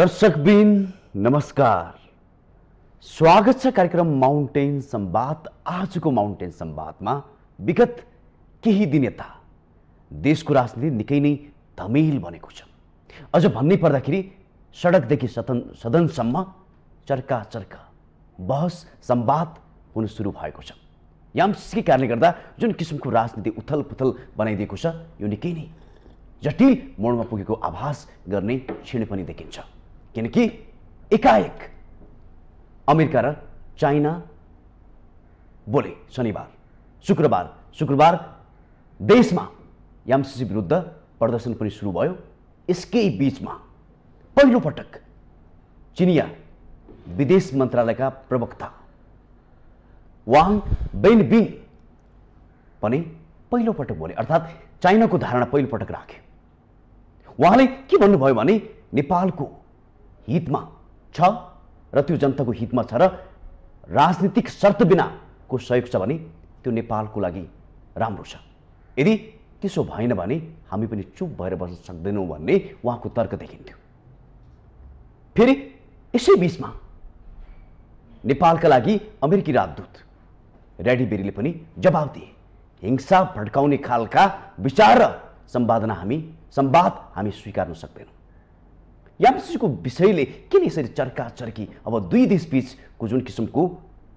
दर्शकबिन नमस्कार स्वागत छ कार्यक्रम माउन्टेन सम्वाद आजको माउन्टेन सम्वादमा विगत केही दिन यता देशको राजनीति निकै नै धमेल बनेको छ अझ भन्नै पर्दाखेरि सडकदेखि सदन सदनसम्म चर्का चर्का बहस सम्वाद हुन सुरु भएको छ यामसकै कारणले गर्दा जुन किसिमको राजनीति उथल पुथल बनाइदिएको छ यो निकै नै जटिल मोडमा पुगेको आभास गर्ने क्षण पनि देखिन्छ किनकि एकाएक अमेरिका र चाइना बोले शनिबार शुक्रबार शुक्रबार देशमा यामसिसी विरुद्ध प्रदर्शन पनि सुरु भयो यसकै बिचमा पहिलोपटक चिनिया विदेश मन्त्रालयका प्रवक्ता वाङ बेन बिङ पनि पहिलोपटक बोले अर्थात् चाइनाको धारणा पहिलोपटक राखे उहाँले के भन्नुभयो भने नेपालको हितमा छ र त्यो जनताको हितमा छ र राजनीतिक शर्त बिनाको सहयोग छ भने त्यो नेपालको लागि राम्रो छ यदि त्यसो भएन भने हामी पनि चुप भएर बस्न सक्दैनौँ भन्ने उहाँको तर्क देखिन्थ्यो फेरि यसै बिचमा नेपालका लागि अमेरिकी राजदूत रेडी बेरीले पनि जवाब दिए हिंसा भड्काउने खालका विचार र सम्वादना हामी सम्वाद हामी स्वीकार्न सक्दैनौँ यामसिजको विषयले किन यसरी चर्का चर्की अब दुई देशबिचको जुन किसिमको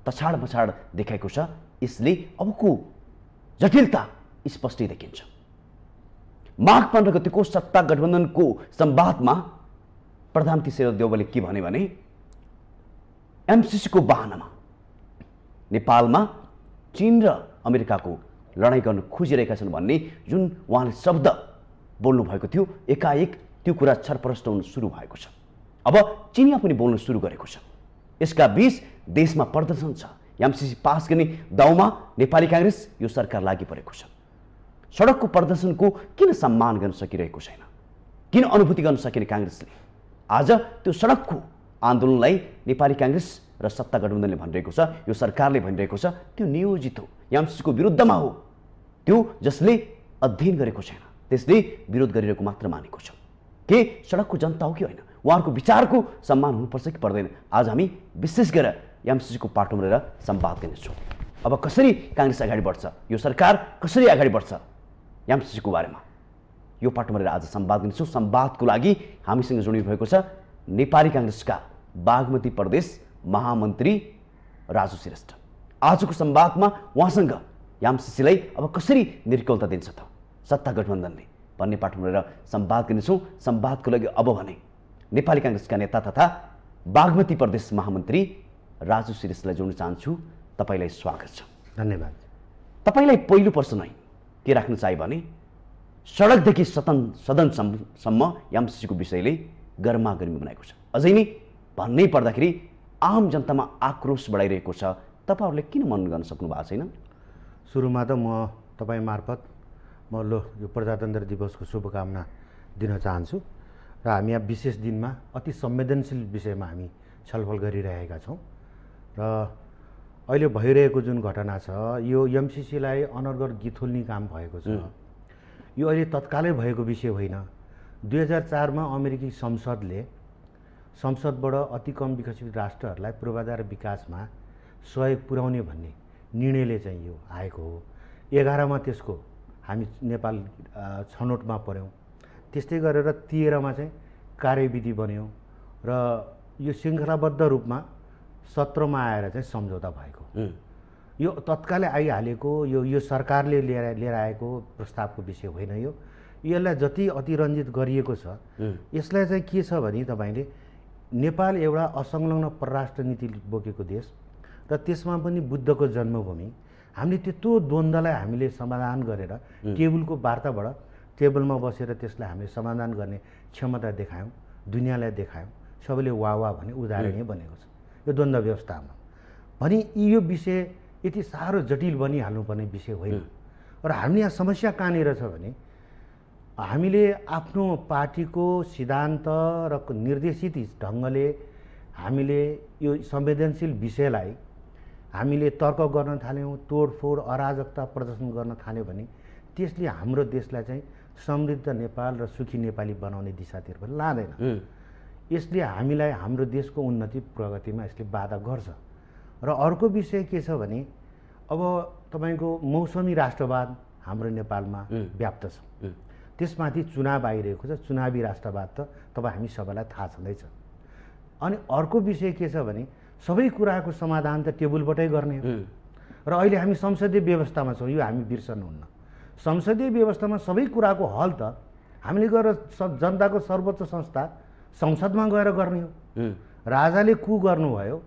तछाड पछाड देखाएको छ यसले अबको जटिलता स्पष्टै देखिन्छ माघ पन्ध्र गतिको सत्ता गठबन्धनको संवादमा प्रधान तिसेर देवले के भन्यो भने एमसिसीको बाहनामा नेपालमा चिन र अमेरिकाको लडाइँ गर्न खोजिरहेका छन् भन्ने जुन उहाँले शब्द बोल्नुभएको थियो एकाएक त्यो कुरा छरप्रष्ट हुन सुरु भएको छ अब चिनिया पनि बोल्न सुरु गरेको छ यसका बिच देशमा प्रदर्शन छ एमसिसी पास गर्ने दाउमा नेपाली काङ्ग्रेस यो सरकार लागि परेको छ सडकको प्रदर्शनको किन सम्मान गर्न सकिरहेको छैन किन अनुभूति गर्न सकेन काङ्ग्रेसले आज त्यो सडकको आन्दोलनलाई नेपाली काङ्ग्रेस र सत्ता गठबन्धनले भनिरहेको छ यो सरकारले भनिरहेको छ त्यो नियोजित हो एमसिसीको विरुद्धमा हो त्यो जसले अध्ययन गरेको छैन त्यसले विरोध गरिरहेको मात्र मानेको छ के सडकको जनता हो कि होइन उहाँहरूको विचारको सम्मान हुनुपर्छ कि पर्दैन आज हामी विशेष गरेर एमसिसीको पाटो रहेर सम्वाद गर्नेछौँ अब कसरी काङ्ग्रेस अगाडि बढ्छ यो सरकार कसरी अगाडि बढ्छ एमसिसीको बारेमा यो पाटोमा रहेर आज सम्वाद गर्नेछौँ सम्वादको लागि हामीसँग जोडिनु भएको छ नेपाली काङ्ग्रेसका बागमती प्रदेश महामन्त्री राजु श्रेष्ठ आजको सम्वादमा उहाँसँग यामसिसीलाई अब कसरी निर्कलता दिन्छ त सत्ता गठबन्धनले भन्ने पाठ रहेर सम्वाद गर्नेछौँ सम्वादको लागि अब भने नेपाली काङ्ग्रेसका नेता तथा बागमती प्रदेश महामन्त्री राजु श्रेष्ठलाई जोड्न चाहन्छु तपाईँलाई स्वागत छ धन्यवाद तपाईँलाई पहिलो प्रश्न नै के राख्न चाहे भने सडकदेखि सदन सदनसम्म एमसिसीको विषयले गर्मा गर्मी बनाएको छ अझै नै भन्नै पर्दाखेरि आम जनतामा आक्रोश बढाइरहेको छ तपाईँहरूले किन मन गर्न सक्नु भएको छैन सुरुमा त म तपाईँ मार्फत म लो यो प्रजातन्त्र दिवसको शुभकामना दिन चाहन्छु र हामी यहाँ विशेष दिनमा अति संवेदनशील विषयमा हामी छलफल गरिरहेका छौँ र अहिले भइरहेको जुन घटना छ यो एमसिसीलाई अनर्गर गिथोल्ने काम भएको छ यो अहिले तत्कालै भएको विषय होइन दुई हजार चारमा अमेरिकी संसदले संसदबाट अति कम विकसित राष्ट्रहरूलाई पूर्वाधार विकासमा सहयोग पुर्याउने भन्ने निर्णयले चाहिँ यो आएको हो एघारमा त्यसको हामी नेपाल छनौटमा पऱ्यौँ त्यस्तै गरेर तेह्रमा चाहिँ कार्यविधि बन्यौँ र यो श्रृङ्खलाबद्ध रूपमा सत्रमा आएर चाहिँ सम्झौता भएको यो तत्कालै आइहालेको यो यो सरकारले लिएर लिएर आएको प्रस्तावको विषय होइन यो यसलाई जति अतिरञ्जित गरिएको छ यसलाई चाहिँ के छ भने तपाईँले नेपाल एउटा असंलग्न परराष्ट्र नीति बोकेको देश र त्यसमा पनि बुद्धको जन्मभूमि हामीले त्यत्रो द्वन्द्वलाई हामीले समाधान गरेर टेबलको वार्ताबाट टेबलमा बसेर त्यसलाई हामीले समाधान गर्ने क्षमता देखायौँ दुनियाँलाई देखायौँ सबैले वा वा भने उदाहरणीय बनेको छ यो द्वन्द्व व्यवस्थामा भने यो विषय यति साह्रो जटिल बनिहाल्नुपर्ने विषय होइन र हामी यहाँ समस्या कहाँनिर छ भने हामीले आफ्नो पार्टीको सिद्धान्त र निर्देशित ढङ्गले हामीले यो संवेदनशील विषयलाई हामीले तर्क गर्न थाल्यौँ तोडफोड अराजकता प्रदर्शन गर्न थाल्यौँ भने त्यसले हाम्रो देशलाई चाहिँ समृद्ध नेपाल र सुखी नेपाली बनाउने दिशातिर पनि लाँदैन यसले हामीलाई हाम्रो देशको उन्नति प्रगतिमा यसले बाधा गर्छ र अर्को विषय के छ भने अब तपाईँको मौसमी राष्ट्रवाद हाम्रो नेपालमा व्याप्त छ त्यसमाथि चुनाव आइरहेको छ चुनावी राष्ट्रवाद त तपाईँ हामी सबैलाई थाहा छँदैछ अनि अर्को विषय के छ भने सबै कुराको समाधान त टेबुलबाटै गर्ने हो र अहिले हामी संसदीय व्यवस्थामा छौँ यो हामी बिर्सनुहुन्न संसदीय व्यवस्थामा सबै कुराको हल त हामीले गएर जनताको सर्वोच्च संस्था संसदमा गएर गर्ने हो राजाले कु गर्नुभयो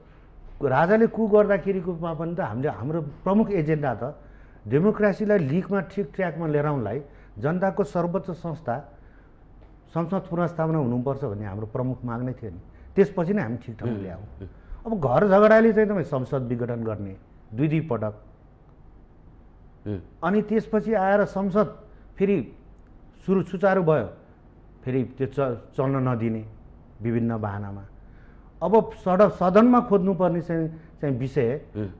राजाले कु गर्दाखेरिकोमा पनि त हामीले हाम्रो प्रमुख एजेन्डा त डेमोक्रेसीलाई लिगमा ठिक ट्र्याकमा लिएर आउनलाई जनताको सर्वोच्च संस्था संसद पुनर्स्थापना हुनुपर्छ भन्ने हाम्रो प्रमुख माग नै थियो नि त्यसपछि नै हामी ठिक ठाउँ ल्यायौँ अब घर झगडाले चाहिँ तपाईँ संसद विघटन गर्ने दुई दुई पटक अनि त्यसपछि आएर संसद फेरि सुरु सुचारु भयो फेरि त्यो च चल्न नदिने विभिन्न बाहनामा अब सड सदनमा खोज्नुपर्ने चाहिँ चाहिँ विषय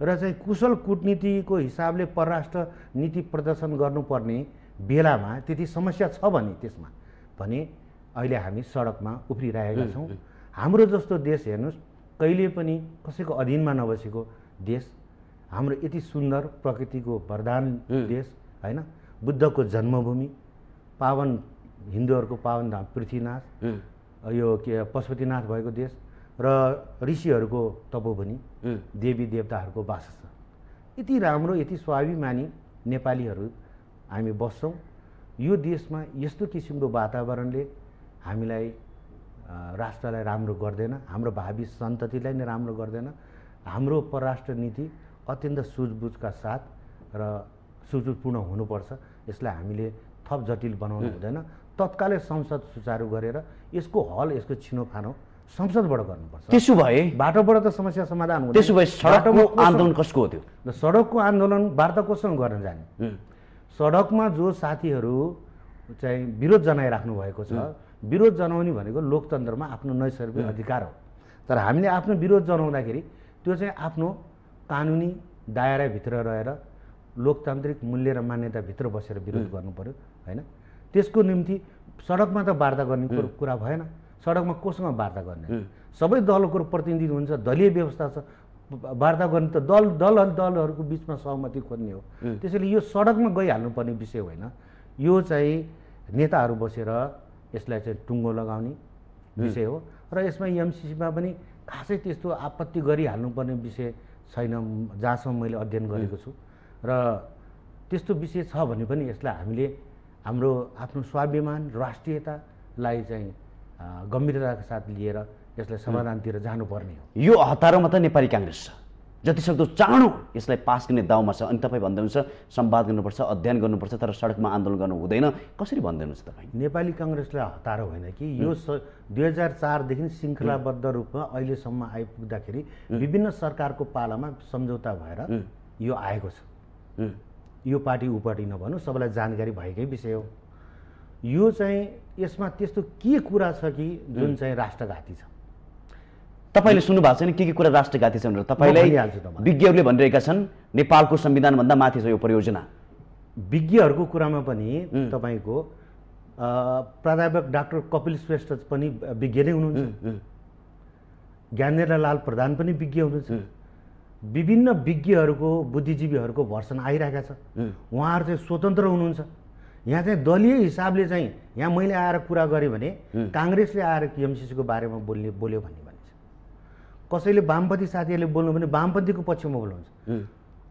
र चाहिँ कुशल कुटनीतिको हिसाबले परराष्ट्र नीति प्रदर्शन गर्नुपर्ने बेलामा त्यति समस्या छ भने त्यसमा भने अहिले हामी सडकमा उफ्रिरहेका छौँ हाम्रो जस्तो देश हेर्नुहोस् कहिले पनि कसैको अधीनमा नबसेको देश हाम्रो यति सुन्दर प्रकृतिको वरदान देश होइन बुद्धको जन्मभूमि पावन हिन्दूहरूको पावन धाम पृथ्वीनाथ यो के पशुपतिनाथ भएको देश र ऋषिहरूको तपोभूमि देवी देवताहरूको बास छ यति राम्रो यति स्वाभिमानी नेपालीहरू हामी बस्छौँ यो देशमा यस्तो किसिमको वातावरणले हामीलाई राष्ट्रलाई राम्रो गर्दैन हाम्रो भावी सन्ततिलाई नै राम्रो गर्दैन हाम्रो परराष्ट्र नीति अत्यन्त सुझबुझका साथ र सुझबुझपूर्ण हुनुपर्छ यसलाई हामीले थप जटिल बनाउनु हुँदैन तत्कालै संसद सुचारू गरेर यसको हल यसको छिनोफानो संसदबाट गर्नुपर्छ त्यसो भए बाटोबाट त समस्या समाधान हुन्छ त्यसो भए सडकको आन्दोलन कसको हो त्यो सडकको आन्दोलन वार्ता कसँग गर्न जाने सडकमा जो साथीहरू चाहिँ विरोध जनाइराख्नु भएको छ विरोध जनाउने भनेको लोकतन्त्रमा आफ्नो नैसर्गिक hmm. अधिकार हो तर हामीले आफ्नो विरोध जनाउँदाखेरि त्यो चाहिँ आफ्नो कानुनी दायराभित्र रहेर लोकतान्त्रिक मूल्य र मान्यताभित्र बसेर विरोध hmm. गर्नु पऱ्यो होइन त्यसको निम्ति सडकमा त वार्ता गर्ने hmm. कुरा भएन सडकमा कोसँग वार्ता गर्ने सबै दलको प्रतिनिधि हुन्छ दलीय व्यवस्था छ वार्ता गर्ने त दल दल दलहरूको बिचमा सहमति खोज्ने हो त्यसैले यो सडकमा गइहाल्नुपर्ने विषय होइन यो चाहिँ नेताहरू बसेर यसलाई चाहिँ टुङ्गो लगाउने विषय हो र यसमा एमसिसीमा पनि खासै त्यस्तो आपत्ति गरिहाल्नुपर्ने विषय छैन जहाँसम्म मैले अध्ययन गरेको छु र त्यस्तो विषय छ भने पनि यसलाई हामीले हाम्रो आफ्नो स्वाभिमान राष्ट्रियतालाई चाहिँ गम्भीरताको साथ लिएर यसलाई समाधानतिर जानुपर्ने हो यो हतारमा त नेपाली काङ्ग्रेस छ जतिसक्दो चाँडो यसलाई पास गर्ने दाउमा छ अनि तपाईँ भन्दै हुनुहुन्छ सम्वाद गर्नुपर्छ अध्ययन गर्नुपर्छ तर सडकमा आन्दोलन गर्नु हुँदैन कसरी भन्दै हुनुहुन्छ तपाईँ नेपाली कङ्ग्रेसलाई हतारो होइन कि यो स दुई हजार चारदेखि श्रृङ्खलाबद्ध रूपमा अहिलेसम्म आइपुग्दाखेरि विभिन्न सरकारको पालामा सम्झौता भएर यो आएको छ यो पार्टी ऊ पार्टी नभनु सबैलाई जानकारी भएकै विषय हो यो चाहिँ यसमा त्यस्तो के कुरा छ कि जुन चाहिँ राष्ट्रघाती छ तपाईँले सुन्नु भएको छैन के के कुरा राष्ट्रघाती छ भनेर तपाईँलाई विज्ञहरूले भनिरहेका छन् नेपालको संविधानभन्दा माथि छ यो परियोजना विज्ञहरूको कुरामा पनि तपाईँको प्राध्यापक डाक्टर कपिल श्रेष्ठ पनि विज्ञ नै हुनुहुन्छ ज्ञानेन्द्र लाल प्रधान पनि विज्ञ हुनुहुन्छ विभिन्न विज्ञहरूको बुद्धिजीवीहरूको भर्सन आइरहेका छ उहाँहरू चाहिँ स्वतन्त्र हुनुहुन्छ यहाँ चाहिँ दलीय हिसाबले चाहिँ यहाँ मैले आएर कुरा गरेँ भने काङ्ग्रेसले आएर केएमसिसीको बारेमा बोल्ने बोल्यो भन्ने कसैले वामपन्थी साथीहरूले बोल्नु भने वामपन्थीको पक्षमा बोल्नुहुन्छ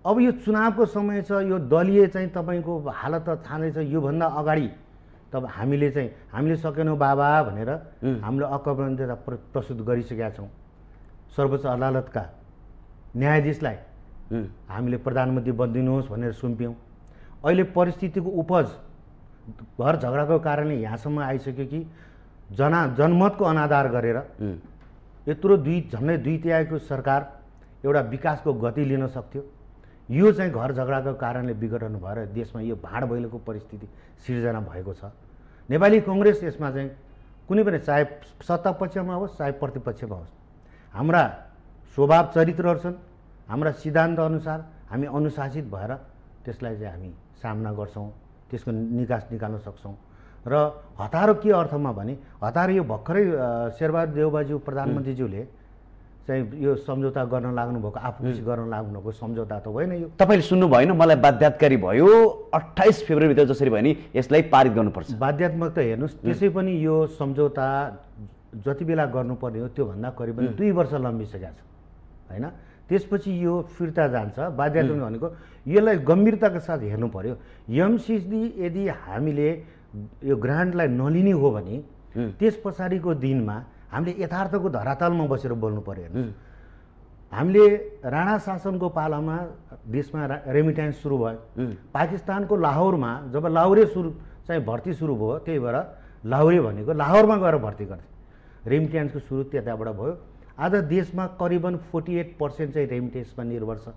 अब यो चुनावको समय छ यो दलीय चाहिँ तपाईँको हालत त नै छ योभन्दा अगाडि तब हामीले चाहिँ हामीले सकेनौँ बाबा भनेर हामीले अकबन्धता प्र प्रस्तुत गरिसकेका छौँ सर्वोच्च अदालतका न्यायाधीशलाई हामीले प्रधानमन्त्री बनिदिनुहोस् भनेर सुम्प्यौँ अहिले परिस्थितिको उपज घर झगडाको कारणले यहाँसम्म आइसक्यो कि जना जनमतको अनादार गरेर यत्रो दुई झन्डै दुई तिहाईको सरकार एउटा विकासको गति लिन सक्थ्यो यो चाहिँ घर झगडाको कारणले विघटन भएर देशमा यो भाँड भैलोको परिस्थिति सिर्जना भएको छ नेपाली कङ्ग्रेस यसमा चाहिँ कुनै पनि चाहे सत्ता पक्षमा होस् चाहे प्रतिपक्षमा होस् हाम्रा स्वभाव चरित्रहरू छन् हाम्रा सिद्धान्तअनुसार हामी अनुशासित भएर त्यसलाई चाहिँ हामी सामना गर्छौँ त्यसको निकास निकाल्न सक्छौँ र हतारो के अर्थमा भने हतारो यो भर्खरै शेरबहादुर देवबाज्यू प्रधानमन्त्रीज्यूले चाहिँ यो सम्झौता गर्न लाग्नुभएको आफूले गर्न लाग्नुभएको सम्झौता त होइन यो तपाईँले सुन्नु भएन मलाई बाध्यात्कारी भयो अट्ठाइस फेब्रुअरीभित्र जसरी भयो नि यसलाई पारित गर्नुपर्छ बाध्यात्मक त हेर्नुहोस् त्यसै पनि यो सम्झौता जति बेला गर्नुपर्ने हो त्योभन्दा करिब दुई वर्ष लम्बिसकेको छ होइन त्यसपछि यो फिर्ता जान्छ बाध्यात्मक भनेको यसलाई गम्भीरताको साथ हेर्नु पऱ्यो एमसिसी यदि हामीले यो ग्रान्टलाई नलिने हो भने त्यस पछाडिको दिनमा हामीले यथार्थको धरातलमा बसेर बोल्नु पऱ्यो हामीले राणा शासनको पालामा देशमा रेमिट्यान्स सुरु भयो पाकिस्तानको लाहोरमा जब लाहौरे सुरु चाहिँ भर्ती सुरु भयो त्यही भएर लाहोरे भनेको लाहोरमा गएर भर्ती गर्थे रेमिट्यान्सको सुरु त्यताबाट भयो आज देशमा करिबन फोर्टी एट पर्सेन्ट चाहिँ रेमिट्यान्समा निर्भर छ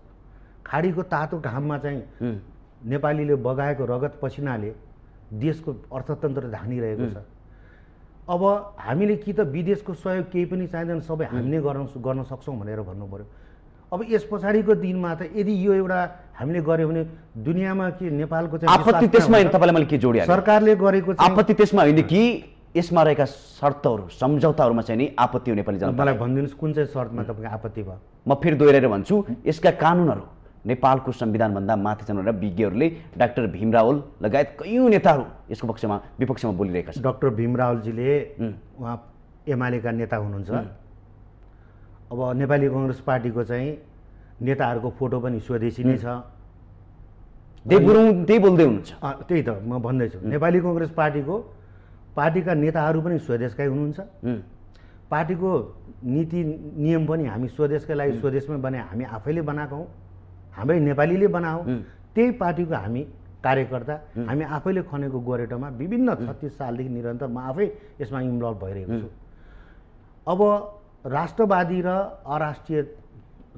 खाडीको तातो घाममा चाहिँ नेपालीले बगाएको रगत पसिनाले देशको अर्थतन्त्र धानिरहेको छ अब हामीले कि त विदेशको सहयोग केही पनि चाहिँदैन सबै हामी नै गर्न गर्न सक्छौँ भनेर भन्नु पऱ्यो अब यस पछाडिको दिनमा त यदि यो एउटा हामीले गऱ्यो भने दुनियाँमा के नेपालको चाहिँ आपत्ति त्यसमा तपाईँलाई मैले के जोडिएँ सरकारले गरेको आपत्ति त्यसमा होइन कि यसमा रहेका शर्तहरू सम्झौताहरूमा चाहिँ नि आपत्ति हुने पनि मलाई भनिदिनुहोस् कुन चाहिँ शर्तमा तपाईँको आपत्ति भयो म फेरि दोहोऱ्याएर भन्छु यसका कानुनहरू नेपालको संविधानभन्दा माथि छन् भनेर विज्ञहरूले डाक्टर भीमरावल लगायत कयौँ नेताहरू यसको पक्षमा विपक्षमा बोलिरहेका छन् डाक्टर भीमरावलजीले उहाँ एमालेका नेता हुनुहुन्छ अब नेपाली कङ्ग्रेस पार्टीको चाहिँ नेताहरूको फोटो पनि स्वदेशी नै छ त्यही गुरुङ त्यही बोल्दै हुनुहुन्छ त्यही त म भन्दैछु नेपाली कङ्ग्रेस पार्टीको पार्टीका नेताहरू पनि स्वदेशकै हुनुहुन्छ पार्टीको नीति नियम पनि हामी स्वदेशकै लागि स्वदेशमै बने हामी आफैले बनाएको हौँ हाम्रै नेपालीले बनाऊ त्यही पार्टीको हामी कार्यकर्ता हामी आफैले खनेको गोरेटोमा विभिन्न छत्तिस सालदेखि निरन्तर म आफै यसमा इन्भल्भ भइरहेको छु अब राष्ट्रवादी र अराष्ट्रिय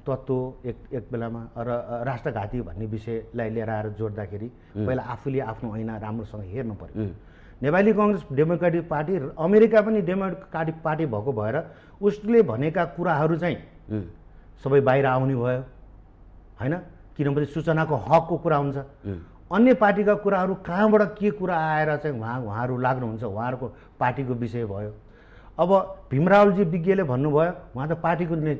तत्त्व एक एक बेलामा र राष्ट्रघाती भन्ने विषयलाई लिएर आएर जोड्दाखेरि पहिला आफूले आफ्नो ऐना राम्रोसँग हेर्नु पऱ्यो Nepali Congress democratic party America पनि डेमोक्रेटिक पार्टी भएको भएर उसले भनेका कुराहरू चाहिँ सबै बाहिर आउने भयो होइन किनभने सूचनाको हकको कुरा हुन्छ अन्य पार्टीका कुराहरू कहाँबाट के कुरा आएर चाहिँ उहाँ उहाँहरू लाग्नुहुन्छ उहाँहरूको पार्टीको विषय भयो अब भीमरावलजी विज्ञले भन्नुभयो उहाँ त पार्टीको नै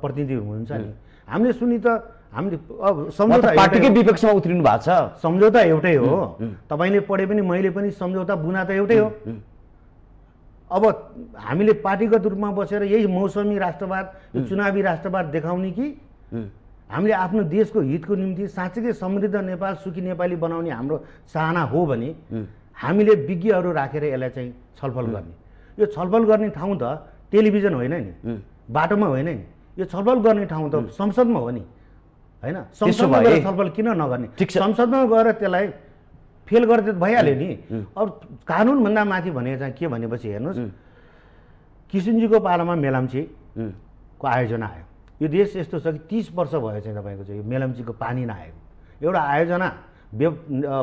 प्रतिनिधि हुनुहुन्छ नि हामीले सुनि त हामीले अब सम्झौता पार्टीकै विपक्षमा उत्रिनु भएको छ सम्झौता एउटै हो तपाईँले पढे पनि मैले पनि सम्झौता बुना त एउटै हो अब हामीले पार्टीगत रूपमा बसेर यही मौसमी राष्ट्रवाद चुनावी राष्ट्रवाद देखाउने कि हामीले आफ्नो देशको हितको निम्ति साँच्चीकै समृद्ध नेपाल सुखी नेपाली बनाउने हाम्रो चाहना हो भने हामीले विज्ञहरू राखेर यसलाई चाहिँ छलफल गर्ने यो छलफल गर्ने ठाउँ त टेलिभिजन होइन नि बाटोमा होइन नि यो छलफल गर्ने ठाउँ त संसदमा हो नि होइन संसदमा गएर छलफल किन नगर्ने संसदमा गएर त्यसलाई फेल गर्दा भइहाल्यो नि अब कानुनभन्दा माथि भने चाहिँ के भनेपछि हेर्नुहोस् किसिमजीको पालामा मेलाम्चीको आयोजना आयो यो देश यस्तो छ कि तिस वर्ष भयो चाहिँ तपाईँको चाहिँ यो मेलम्चीको पानी नआएको एउटा आयोजना व्य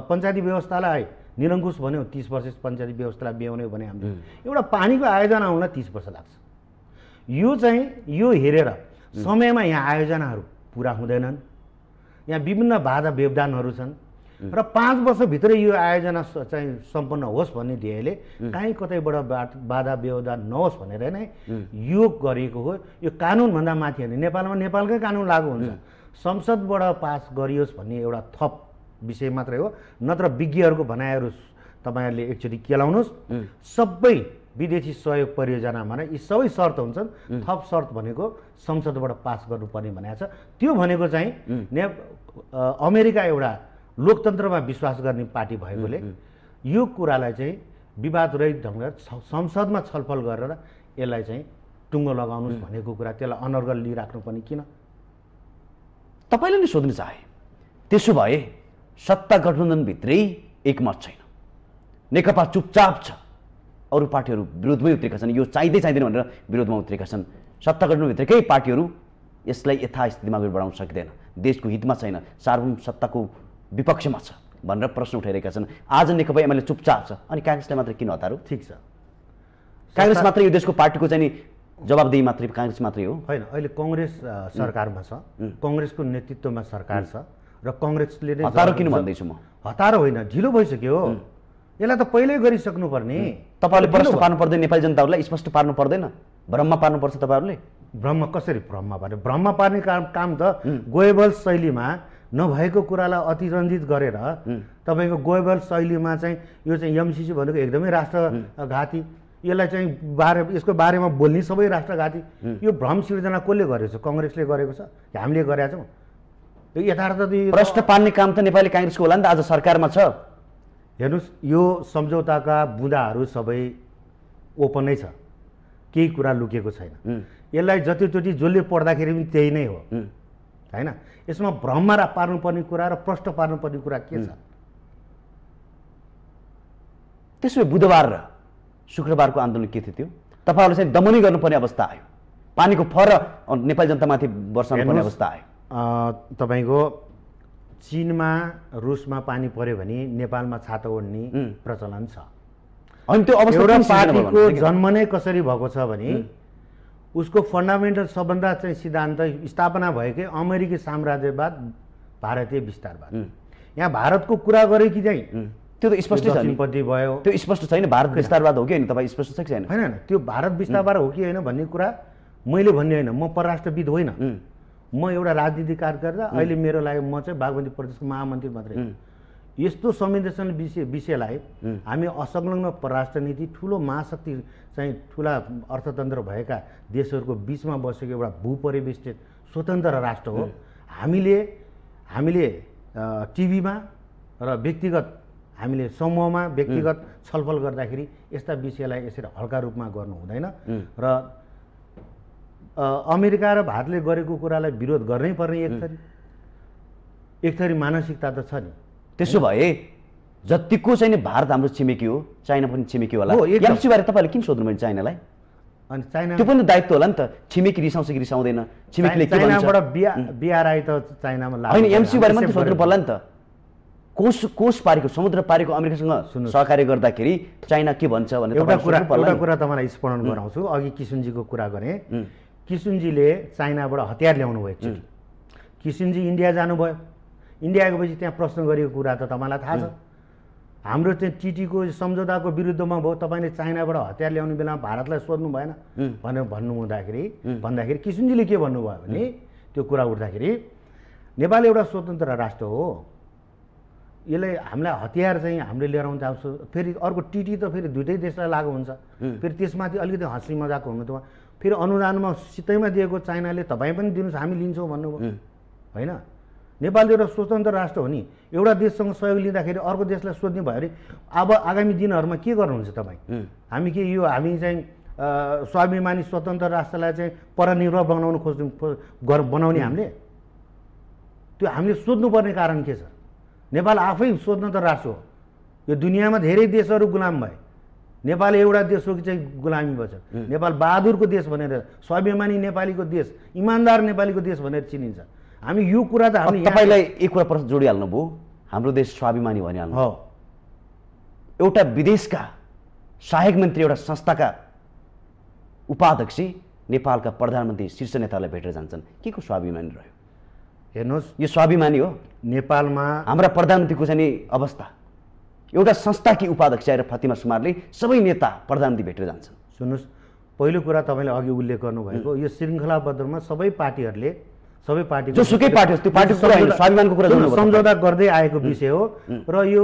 पञ्चायती व्यवस्थालाई निरङ्कुश भन्यो तिस वर्ष पञ्चायती व्यवस्थालाई ब्याउने भने हामीले एउटा पानीको आयोजना हुन तिस वर्ष लाग्छ यो चाहिँ यो हेरेर समयमा यहाँ आयोजनाहरू पुरा हुँदैनन् यहाँ विभिन्न बाधा व्यवधानहरू छन् र पाँच वर्षभित्र यो आयोजना चाहिँ सम्पन्न होस् भन्ने ध्येयले काहीँ कतैबाट बाधा व्यवधान नहोस् भनेर नै यो गरिएको हो यो कानुनभन्दा माथि होइन नेपालमा नेपालकै कानुन लागू हुन्छ संसदबाट पास गरियोस् भन्ने एउटा थप विषय मात्रै हो नत्र विज्ञहरूको भनाइहरू तपाईँहरूले एकचोटि केलाउनुहोस् सबै विदेशी सहयोग परियोजनामा नै यी सबै शर्त हुन्छन् थप शर्त भनेको संसदबाट पास गर्नुपर्ने भनेको छ त्यो भनेको चाहिँ ने अमेरिका एउटा लोकतन्त्रमा विश्वास गर्ने पार्टी भएकोले यो कुरालाई चाहिँ विवादरहित ढङ्गले संसदमा छलफल गरेर यसलाई चाहिँ टुङ्गो लगाउनुहोस् भनेको कुरा त्यसलाई अनर्गल लिइराख्नु पनि किन तपाईँले नै सोध्नु चाहे त्यसो भए सत्ता गठबन्धनभित्रै एकमत छैन नेकपा चुपचाप छ अरू पार्टीहरू विरोधमै उत्रेका छन् यो चाहिँदै चाहिँदैन भनेर विरोधमा उत्रेका छन् सत्ता गठबन्धनभित्रकै पार्टीहरू यसलाई यथास्थितिमा बढाउन सक्दैन देशको हितमा छैन सार्वभौम सत्ताको विपक्षमा छ भनेर प्रश्न उठाइरहेका छन् आज नेकपा एमाले चुपचाप छ अनि काङ्ग्रेसले मात्र किन हतारो ठिक छ काङ्ग्रेस मात्रै यो देशको पार्टीको चाहिँ नि जवाबदेही मात्रै काङ्ग्रेस मात्रै हो होइन अहिले कङ्ग्रेस सरकारमा छ कङ्ग्रेसको नेतृत्वमा सरकार छ र कङ्ग्रेसले नै हतारो किन भन्दैछु म हतारो होइन ढिलो भइसक्यो यसलाई त पहिल्यै गरिसक्नुपर्ने तपाईँले प्रश्न पार्नु पर्दैन नेपाली जनताहरूलाई स्पष्ट पार्नु पर्दैन भ्रममा पार्नुपर्छ तपाईँहरूले भ्रम कसरी भ्रममा पार्ने भ्रममा पार्ने काम काम त गोएबल शैलीमा नभएको कुरालाई अतिरञ्जित गरेर तपाईँको गोयबल शैलीमा चाहिँ यो चाहिँ एमसिसी भनेको एकदमै राष्ट्रघाती यसलाई चाहिँ बारे यसको बारेमा बोल्ने सबै राष्ट्रघाती यो भ्रम सिर्जना कसले गरेको छ कङ्ग्रेसले गरेको छ हामीले गरेका छौँ यो यथार्थ प्रश्न पार्ने काम त नेपाली काङ्ग्रेसको होला नि त आज सरकारमा छ हेर्नुहोस् यो सम्झौताका बुँदाहरू सबै ओपनै छ केही कुरा लुकेको छैन यसलाई जतिचोटि जसले पढ्दाखेरि पनि त्यही नै हो होइन यसमा भ्रममा पार्नुपर्ने कुरा र प्रष्ट पार्नुपर्ने कुरा के छ त्यसो बुधबार र शुक्रबारको आन्दोलन के थियो त्यो तपाईँहरूले चाहिँ दमनै गर्नुपर्ने अवस्था आयो पानीको फर नेपाली जनतामाथि वर्षाउनु पर्ने अवस्था आयो तपाईँको चिनमा रुसमा पानी पर्यो भने नेपालमा छाता ओढ्ने प्रचलन छ अनि त्यो अवस्था जन्म नै कसरी भएको छ भने उसको फन्डामेन्टल सबभन्दा चाहिँ सिद्धान्त स्थापना भएकै अमेरिकी साम्राज्यवाद भारतीय विस्तारवाद यहाँ भारतको कुरा गरे कि चाहिँ त्यो त स्पष्ट छ भयो त्यो स्पष्ट छैन भारत विस्तारवाद हो कि होइन तपाईँ स्पष्ट छ कि छैन होइन त्यो भारत विस्तारवाद हो कि होइन भन्ने कुरा मैले भन्ने होइन म परराष्ट्रविद होइन म एउटा राजनीतिक कार्यकर्ता अहिले मेरो लागि म चाहिँ बागमती प्रदेशको महामन्त्री मात्रै यस्तो संवेदनशील विषय विषयलाई हामी असंलग्न परराष्ट्र नीति ठुलो महाशक्ति चाहिँ ठुला अर्थतन्त्र भएका देशहरूको बिचमा बसेको एउटा भूपरिवेष्टित स्वतन्त्र राष्ट्र हो हामीले हामीले टिभीमा र व्यक्तिगत हामीले समूहमा व्यक्तिगत छलफल गर्दाखेरि यस्ता विषयलाई यसरी हल्का रूपमा गर्नु हुँदैन र अमेरिका र भारतले गरेको कुरालाई विरोध गर्नै पर्ने एक थरी एक थरी मानसिकता त छ नि त्यसो भए जतिको चाहिँ भारत हाम्रो छिमेकी हो चाइना पनि छिमेकी होला एमसीबारे तपाईँले किन सोध्नुभयो चाइनालाई अनि चाइना त्यो पनि दायित्व होला नि त छिमेकी रिसाउँछ कि रिसाउँदैन छिमेकीले के भन्छ बिहार त चाइनामा होइन एमसीबारे पनि सोध्नु पर्ला नि त कोस कोस पारेको समुद्र पारेको अमेरिकासँग सहकार्य गर्दाखेरि चाइना के भन्छ भने एउटा कुरा एउटा कुरा तपाईँलाई स्मरण गराउँछु अघि किसुनजीको कुरा गरेँ किसुनजीले चाइनाबाट हतियार ल्याउनु भयो एकचोटि किसुनजी इन्डिया जानुभयो इन्डिया गएपछि त्यहाँ प्रश्न गरेको कुरा त तपाईँलाई थाहा छ हाम्रो चाहिँ टिटीको सम्झौताको विरुद्धमा भयो तपाईँले चाइनाबाट हतियार ल्याउने बेलामा भारतलाई सोध्नु भएन भनेर भन्नु हुँदाखेरि भन्दाखेरि किसुनजीले के भन्नुभयो भने त्यो कुरा उठ्दाखेरि नेपाल एउटा स्वतन्त्र राष्ट्र हो यसलाई हामीलाई हतियार चाहिँ हामीले लिएर आउँछ फेरि अर्को टिटी त फेरि दुइटै देशलाई लागु हुन्छ फेरि त्यसमाथि अलिकति हँसी मजाको हुनु त फेरि अनुदानमा सितैमा दिएको चाइनाले तपाईँ पनि दिनुहोस् हामी लिन्छौँ भन्नुभयो होइन नेपाल एउटा स्वतन्त्र राष्ट्र हो नि एउटा देशसँग सहयोग लिँदाखेरि अर्को देशलाई सोध्ने भयो अरे अब आगामी दिनहरूमा के गर्नुहुन्छ तपाईँ हामी के यो हामी चाहिँ स्वाभिमानी स्वतन्त्र राष्ट्रलाई चाहिँ परनिर्भर बनाउन खोज्नु गर बनाउने हामीले त्यो हामीले सोध्नुपर्ने कारण के छ नेपाल आफै स्वतन्त्र राष्ट्र हो यो दुनियाँमा धेरै देशहरू गुलाम भए नेपाल एउटा देश हो कि चाहिँ गुलामी भएछ नेपाल बहादुरको देश भनेर स्वाभिमानी नेपालीको देश इमान्दार नेपालीको देश भनेर चिनिन्छ हामी यो कुरा त हामी तपाईँलाई एक कुरा प्रश्न भयो हाम्रो देश स्वाभिमानी भनिहाल्नु हो एउटा विदेशका सहायक मन्त्री एउटा संस्थाका उपाध्यक्ष नेपालका प्रधानमन्त्री शीर्ष नेतालाई भेटेर जान्छन् के को स्वाभिमानी रह्यो हेर्नुहोस् यो स्वाभिमानी हो नेपालमा हाम्रा प्रधानमन्त्रीको चाहिँ अवस्था एउटा संस्थाकी उपाध्यक्ष आएर फतिमा सुमारले सबै नेता प्रधानमन्त्री भेटेर जान्छन् सुन्नुहोस् पहिलो कुरा तपाईँले अघि उल्लेख गर्नुभएको यो श्रृङ्खलाबद्धमा सबै पार्टीहरूले सबै पार्टी जोसुकै पार्टी होस् त्यो पार्टी स्वाभिमानको कुरा सम्झौता गर्दै आएको विषय हो र यो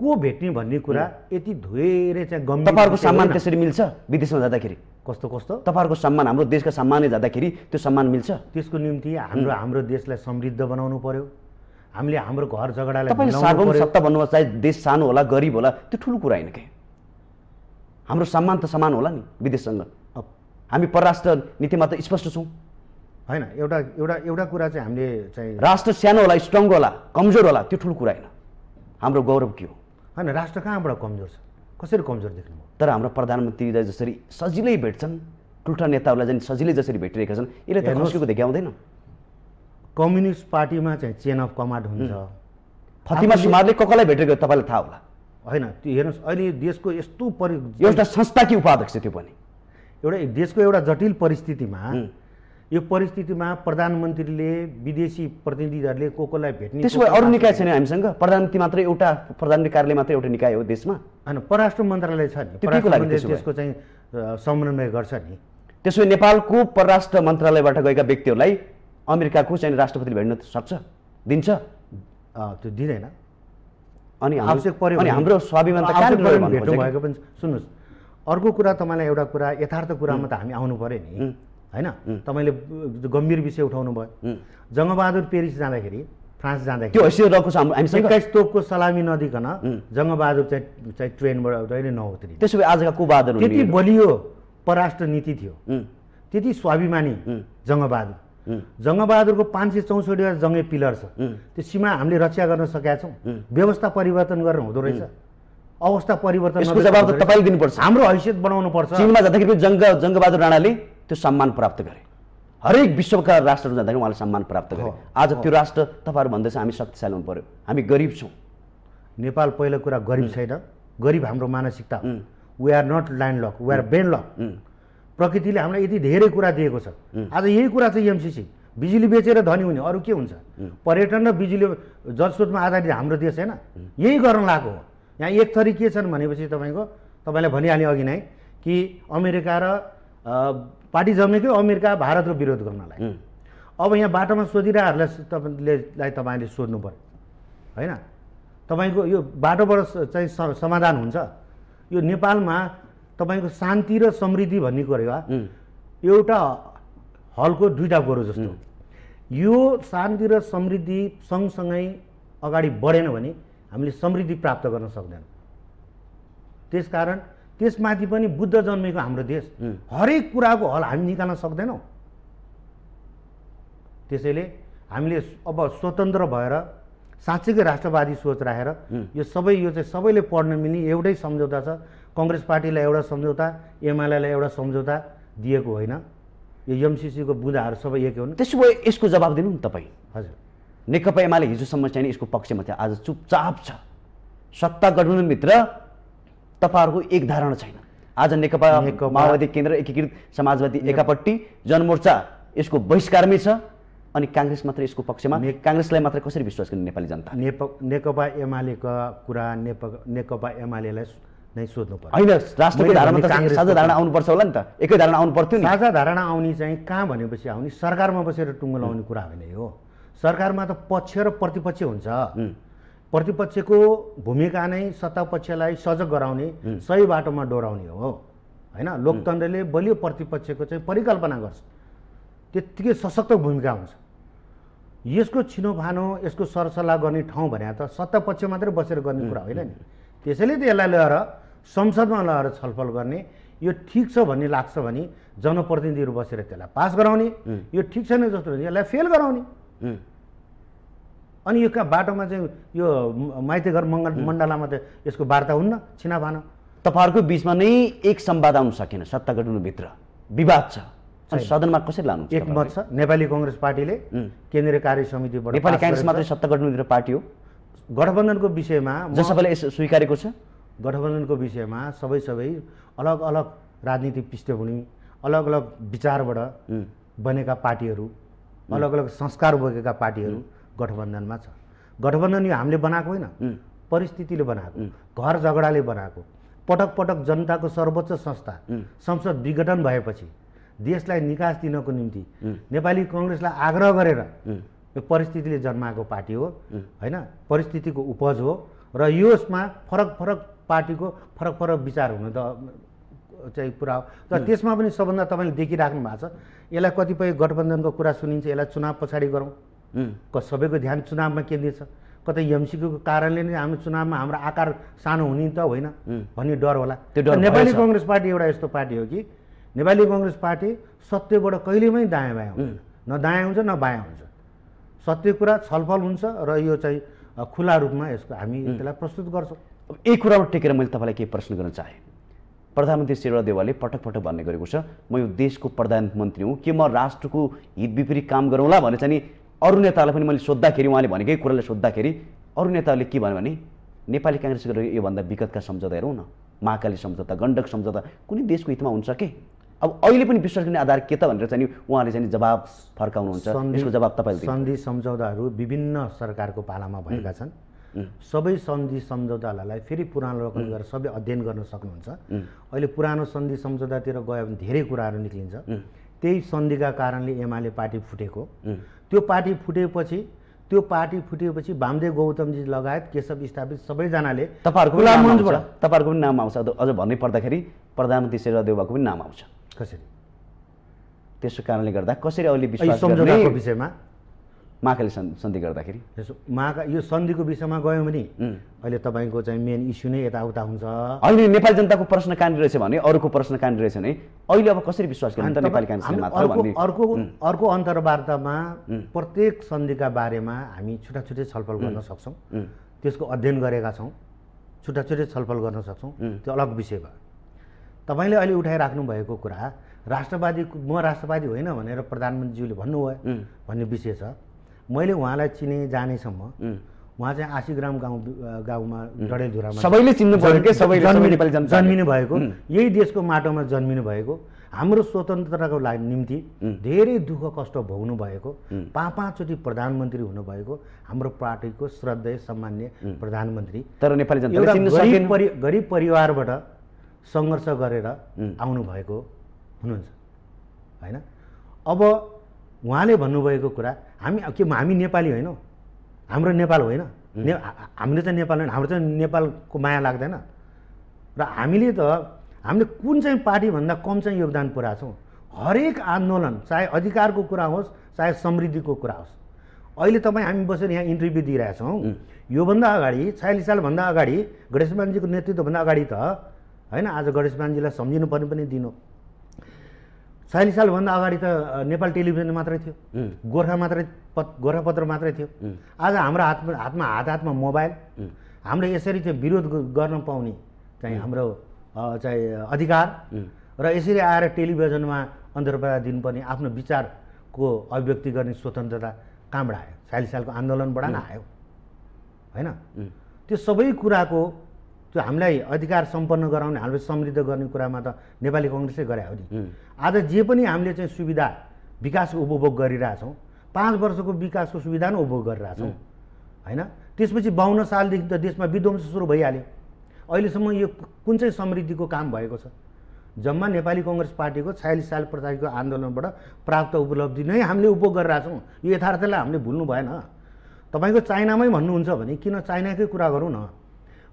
को भेट्ने भन्ने कुरा यति धेरै चाहिँ गम्भीर तपाईँहरूको सम्मान त्यसरी मिल्छ विदेशमा जाँदाखेरि कस्तो कस्तो तपाईँहरूको सम्मान हाम्रो देशको सम्मानले जाँदाखेरि त्यो सम्मान मिल्छ त्यसको निम्ति हाम्रो हाम्रो देशलाई समृद्ध बनाउनु पर्यो हामीले हाम्रो घर झगडालाई सत्ता भन्नुभयो चाहे देश सानो होला गरिब होला त्यो ठुलो कुरा होइन के हाम्रो सम्मान त समान होला नि विदेशसँग हामी परराष्ट्र नीतिमा त स्पष्ट छौँ होइन एउटा एउटा एउटा कुरा चाहिँ हामीले चाहिँ राष्ट्र सानो होला स्ट्रङ होला कमजोर होला त्यो ठुलो कुरा होइन हाम्रो गौरव के हो होइन राष्ट्र कहाँबाट कमजोर छ कसरी कमजोर देख्नु तर हाम्रो प्रधानमन्त्रीलाई जसरी सजिलै भेट्छन् ठुल्ठा नेताहरूलाई झन् सजिलै जसरी भेटिरहेका छन् यसले त मुस्किलको देखाउँदैन कम्युनिस्ट पार्टीमा चाहिँ चेन अफ कमान्ड हुन्छ फतिमा सुमारले कसलाई भेटेको तपाईँलाई थाहा होला होइन त्यो हेर्नुहोस् अहिले देशको यस्तो परि एउटा संस्था उपाध्यक्ष त्यो पनि एउटा देशको एउटा जटिल परिस्थितिमा यो परिस्थितिमा प्रधानमन्त्रीले विदेशी प्रतिनिधिहरूले को कोलाई भेट्ने त्यसो भए अरू निकाय छैन हामीसँग प्रधानमन्त्री मात्रै एउटा प्रधानमन्त्री कार्यालय मात्रै एउटा निकाय हो देशमा होइन परराष्ट्र मन्त्रालय छ नि त्यसको चाहिँ समन्वय गर्छ नि त्यसो भए नेपालको परराष्ट्र मन्त्रालयबाट गएका व्यक्तिहरूलाई अमेरिकाको चाहिँ राष्ट्रपतिले भेट्न सक्छ दिन्छ त्यो दिँदैन अनि आवश्यक पऱ्यो अनि हाम्रो स्वाभिमान भएको पनि सुन्नुहोस् अर्को कुरा तपाईँलाई एउटा कुरा यथार्थ कुरामा त हामी आउनु पऱ्यो नि होइन तपाईँले गम्भीर विषय उठाउनु भयो जङ्गबहादुर पेरिस जाँदाखेरि फ्रान्स जाँदाखेरि एक्काइस तोपको सलामी नदिकन जङ्गबहादुर चाहिँ चाहिँ ट्रेनबाट जहिले नउत्री त्यसो भए आजका कुबहादुर त्यति बलियो पराष्ट्र नीति थियो त्यति स्वाभिमानी जङ्गबहादुर जङ्गबहादुरको पाँच सय चौसठीवटा जङ्गे पिलर छ त्यो सीमा हामीले रक्षा गर्न सकेका छौँ व्यवस्था परिवर्तन गर्न हुँदो रहेछ अवस्था परिवर्तन तपाईँले दिनुपर्छ हाम्रो हैसियत बनाउनु पर्छ जाँदाखेरि जङ्ग जङ्गबहादुर राणाले त्यो सम्मान प्राप्त गरे हरेक विश्वका राष्ट्रहरू जाँदाखेरि उहाँले सम्मान प्राप्त गरे आज त्यो राष्ट्र तपाईँहरू भन्दैछ हामी शक्तिशाली हुनु पऱ्यो हामी गरिब छौँ नेपाल पहिलो कुरा गरिब छैन गरिब हाम्रो मानसिकता we are not land lock we are brain lock प्रकृतिले हामीलाई यति धेरै कुरा दिएको छ आज यही कुरा छ एमसिसी बिजुली बेचेर धनी हुने अरू के हुन्छ पर्यटन र बिजुली जलस्रोतमा आधारित हाम्रो देश होइन यही गर्न लागेको हो यहाँ एक थरी के छन् भनेपछि तपाईँको तपाईँलाई भनिहालेँ अघि नै कि अमेरिका र पार्टी जमेकै अमेरिका भारतको विरोध गर्नलाई अब यहाँ बाटोमा सोधिरहेहरूलाई तपाईँलेलाई तपाईँले सोध्नु पऱ्यो होइन तपाईँको यो बाटोबाट चाहिँ समाधान हुन्छ यो नेपालमा तपाईँको शान्ति र समृद्धि भन्ने कुरो एउटा हलको दुईवटा कुरो जस्तो यो शान्ति र समृद्धि सँगसँगै अगाडि बढेन भने हामीले समृद्धि प्राप्त गर्न सक्दैनौँ त्यस कारण त्यसमाथि पनि बुद्ध जन्मेको हाम्रो देश हरेक कुराको हल हामी निकाल्न सक्दैनौँ त्यसैले हामीले अब स्वतन्त्र भएर साँच्चैकै राष्ट्रवादी सोच राखेर यो सबै यो चाहिँ सबैले पढ्न मिल्ने एउटै सम्झौता छ कङ्ग्रेस पार्टीलाई एउटा सम्झौता एमआलएलाई एउटा सम्झौता दिएको होइन यो एमसिसीको बुँदाहरू सबै एकै हुन् त्यसो भए यसको जवाब दिनु नि तपाईँ हजुर नेकपा एमाले हिजोसम्म चाहिँ यसको पक्षमा थियो आज चुपचाप छ सत्ता गठबन्धनभित्र तपाईँहरूको एक धारणा छैन आज नेकपा माओवादी केन्द्र एकीकृत समाजवादी एकापट्टि जनमोर्चा यसको बहिष्कारमै छ अनि काङ्ग्रेस मात्र यसको पक्षमा काङ्ग्रेसलाई मात्र कसरी विश्वास गर्ने नेपाली जनता नेप नेकपा एमालेका कुरा नेप नेकपा एमालेलाई नै सोध्नु पर्छ होइन राष्ट्रको धारणा त साझा धारणा आउनुपर्छ होला नि त एकै धारणा आउनु पर्थ्यो साझा धारणा आउने चाहिँ कहाँ भनेपछि आउने सरकारमा बसेर टुङ्गो लाउने कुरा होइन यो सरकारमा त पक्ष र प्रतिपक्ष हुन्छ प्रतिपक्षको भूमिका नै सत्तापक्षलाई सजग गराउने सही बाटोमा डोराउने हो होइन लोकतन्त्रले बलियो प्रतिपक्षको चाहिँ परिकल्पना गर्छ त्यत्तिकै सशक्त भूमिका हुन्छ यसको छिनोफानो यसको सरसल्लाह गर्ने ठाउँ भने त सत्तापक्ष मात्रै बसेर गर्ने कुरा होइन नि त्यसैले त यसलाई ल्याएर संसदमा ल्याएर छलफल गर्ने यो ठिक छ भन्ने लाग्छ भने जनप्रतिनिधिहरू बसेर त्यसलाई पास गराउने यो ठिक छैन जस्तो यसलाई फेल गराउने अनि यो कहाँ बाटोमा चाहिँ यो माइती घर मङ्गल मण्डलामा त यसको वार्ता हुन्न भान तपाईँहरूको बिचमा नै एक सम्वाद आउनु सकेन सत्ता गठबन्धनभित्र विवाद छ सदनमा कसरी लानु एकमत छ नेपाली कङ्ग्रेस पार्टीले केन्द्रीय कार्य समितिबाट नेपाली काङ्ग्रेस मात्रै सत्ता गठबन्धनभित्र पार्टी हो गठबन्धनको विषयमा जसले स्वीकारेको छ गठबन्धनको विषयमा सबै सबै अलग अलग राजनीतिक पृष्ठभूमि अलग अलग विचारबाट बनेका पार्टीहरू अलग अलग संस्कार बोकेका पार्टीहरू गठबन्धनमा छ गठबन्धन यो हामीले बनाएको होइन परिस्थितिले बनाएको घर झगडाले बनाएको पटक पटक जनताको सर्वोच्च संस्था संसद विघटन भएपछि देशलाई निकास दिनको निम्ति नेपाली कङ्ग्रेसलाई आग्रह गरेर यो परिस्थितिले जन्माएको पार्टी हो होइन परिस्थितिको उपज हो र यसमा फरक फरक पार्टीको फरक फरक विचार हुनु त चाहिँ कुरा हो र त्यसमा पनि सबभन्दा तपाईँले देखिराख्नु भएको छ यसलाई कतिपय गठबन्धनको कुरा सुनिन्छ यसलाई चुनाव पछाडि गरौँ क सबैको ध्यान चुनावमा केन्द्रित छ कतै एमसिक्यूको कारणले नै हाम्रो चुनावमा हाम्रो आकार सानो हुने त होइन भन्ने डर होला त्यो डर नेपाली कङ्ग्रेस पार्टी एउटा यस्तो पार्टी हो कि नेपाली कङ्ग्रेस पार्टी सत्यबाट कहिलेमै दायाँ बायाँ हुन्छ न दायाँ हुन्छ न बायाँ हुन्छ सत्य कुरा छलफल हुन्छ र यो चाहिँ खुला रूपमा यसको हामी त्यसलाई प्रस्तुत गर्छौँ अब यही कुरामा टेकेर मैले तपाईँलाई केही प्रश्न गर्न चाहेँ प्रधानमन्त्री देवालले पटक पटक भन्ने गरेको छ म यो देशको प्रधानमन्त्री हुँ के म राष्ट्रको हित विपरीत काम गरौँला भने चाहिँ अरू नेताहरूलाई पनि मैले सोद्धाखेरि उहाँले भनेकै कुरालाई सोद्धाखेरि अरू नेताहरूले के भन्यो भने नेपाली काङ्ग्रेसको योभन्दा विगतका सम्झौता हेरौँ न महाकाली सम्झौता गण्डक सम्झौता कुनै देशको हितमा हुन्छ के अब अहिले पनि विश्वास गर्ने आधार के त भनेर चाहिँ उहाँले चाहिँ जवाब फर्काउनुहुन्छ यसको जवाब तपाईँले सन्धि सम्झौताहरू विभिन्न सरकारको पालामा भएका छन् सबै सन्धि सम्झौताहरूलाई फेरि पुरानो रकम गरेर सबै अध्ययन गर्न सक्नुहुन्छ अहिले पुरानो सन्धि सम्झौतातिर गयो भने धेरै कुराहरू निस्किन्छ त्यही सन्धिका कारणले एमाले पार्टी फुटेको त्यो पार्टी फुटेपछि त्यो पार्टी फुटेपछि भामदेव गौतमजी लगायत केशव स्थापित सबैजनाले तपाईँहरूको तपाईँहरूको पनि नाम आउँछ अझ भन्नै पर्दाखेरि प्रधानमन्त्री शेरबहादुरबाको पनि नाम आउँछ कसरी त्यसको कारणले गर्दा कसरी अहिले विश्वास विषयमा महाकाली सन्धि गर्दाखेरि महाका यो सन्धिको विषयमा गयो भने अहिले तपाईँको चाहिँ मेन इस्यु नै यताउता हुन्छ अहिले नेपाली जनताको प्रश्न कहाँनिर रहेछ भने अरूको प्रश्न कहाँनिर रहेछ भने अहिले अब कसरी विश्वास गर्ने नेपाली अर्को अर्को अन्तर्वार्तामा प्रत्येक सन्धिका बारेमा हामी छुट्टा छुट्टै छलफल गर्न सक्छौँ त्यसको अध्ययन गरेका छौँ छुट्टा छुट्टै छलफल गर्न सक्छौँ त्यो अलग विषय भयो तपाईँले अहिले उठाइराख्नु भएको कुरा राष्ट्रवादी म राष्ट्रवादी होइन भनेर प्रधानमन्त्रीज्यूले भन्नुभयो भन्ने विषय छ मैले उहाँलाई चिने जानेसम्म उहाँ चाहिँ ग्राम गाउँ गाउँमा डडेलधुरामा सबैले चिन्नु पर्यो जन्मिनु भएको यही देशको माटोमा जन्मिनु भएको हाम्रो स्वतन्त्रताको लागि निम्ति धेरै दुःख कष्ट भोग्नु भएको पाँच पाँचचोटि प्रधानमन्त्री हुनुभएको हाम्रो पार्टीको श्रद्धेय सम्मान्य प्रधानमन्त्री तर नेपाली जनता गरिब परिवारबाट सङ्घर्ष गरेर आउनुभएको हुनुहुन्छ होइन अब उहाँले भन्नुभएको कुरा हामी के हामी नेपाली होइनौँ हाम्रो नेपाल होइन ने हामीले त नेपाल होइन हाम्रो त नेपालको माया लाग्दैन र हामीले त हामीले कुन चाहिँ पार्टीभन्दा कम चाहिँ योगदान पुऱ्याएको छौँ हरेक आन्दोलन चाहे अधिकारको कुरा होस् चाहे समृद्धिको कुरा होस् अहिले तपाईँ हामी बसेर यहाँ इन्टरभ्यू दिइरहेछौँ योभन्दा अगाडि छयालिस सालभन्दा अगाडि गणेशमानजीको नेतृत्वभन्दा अगाडि त होइन आज गणेशमानजीलाई पर्ने पनि दिनु चालिस सालभन्दा अगाडि त नेपाल टेलिभिजन मात्रै थियो गोर्खा मात्रै गोर्खापत्र मात्रै थियो आज हाम्रो हातमा हातमा हात हातमा मोबाइल हाम्रो यसरी चाहिँ विरोध गर्न पाउने चाहिँ हाम्रो चाहिँ अधिकार र यसरी आएर टेलिभिजनमा अन्तर्वार्ता दिनुपर्ने आफ्नो विचारको अभिव्यक्ति गर्ने स्वतन्त्रता कहाँबाट आयो चालिस सालको आन्दोलनबाट नै आयो होइन त्यो सबै कुराको त्यो हामीलाई अधिकार सम्पन्न गराउने हामीलाई समृद्ध गर्ने कुरामा त नेपाली कङ्ग्रेसले गरे हो नि आज जे पनि हामीले चाहिँ सुविधा विकासको उपभोग गरिरहेछौँ पाँच वर्षको विकासको सुविधा नै उपभोग गरिरहेछौँ होइन त्यसपछि बाहन्न सालदेखि त देशमा विध्वंस सुरु भइहाल्यो अहिलेसम्म यो कुन चाहिँ समृद्धिको काम भएको छ जम्मा नेपाली कङ्ग्रेस पार्टीको छयालिस साल प्रजातिको आन्दोलनबाट प्राप्त उपलब्धि नै हामीले उपभोग गरिरहेछौँ यो यथार्थलाई हामीले भुल्नु भएन तपाईँको चाइनामै भन्नुहुन्छ भने किन चाइनाकै कुरा गरौँ न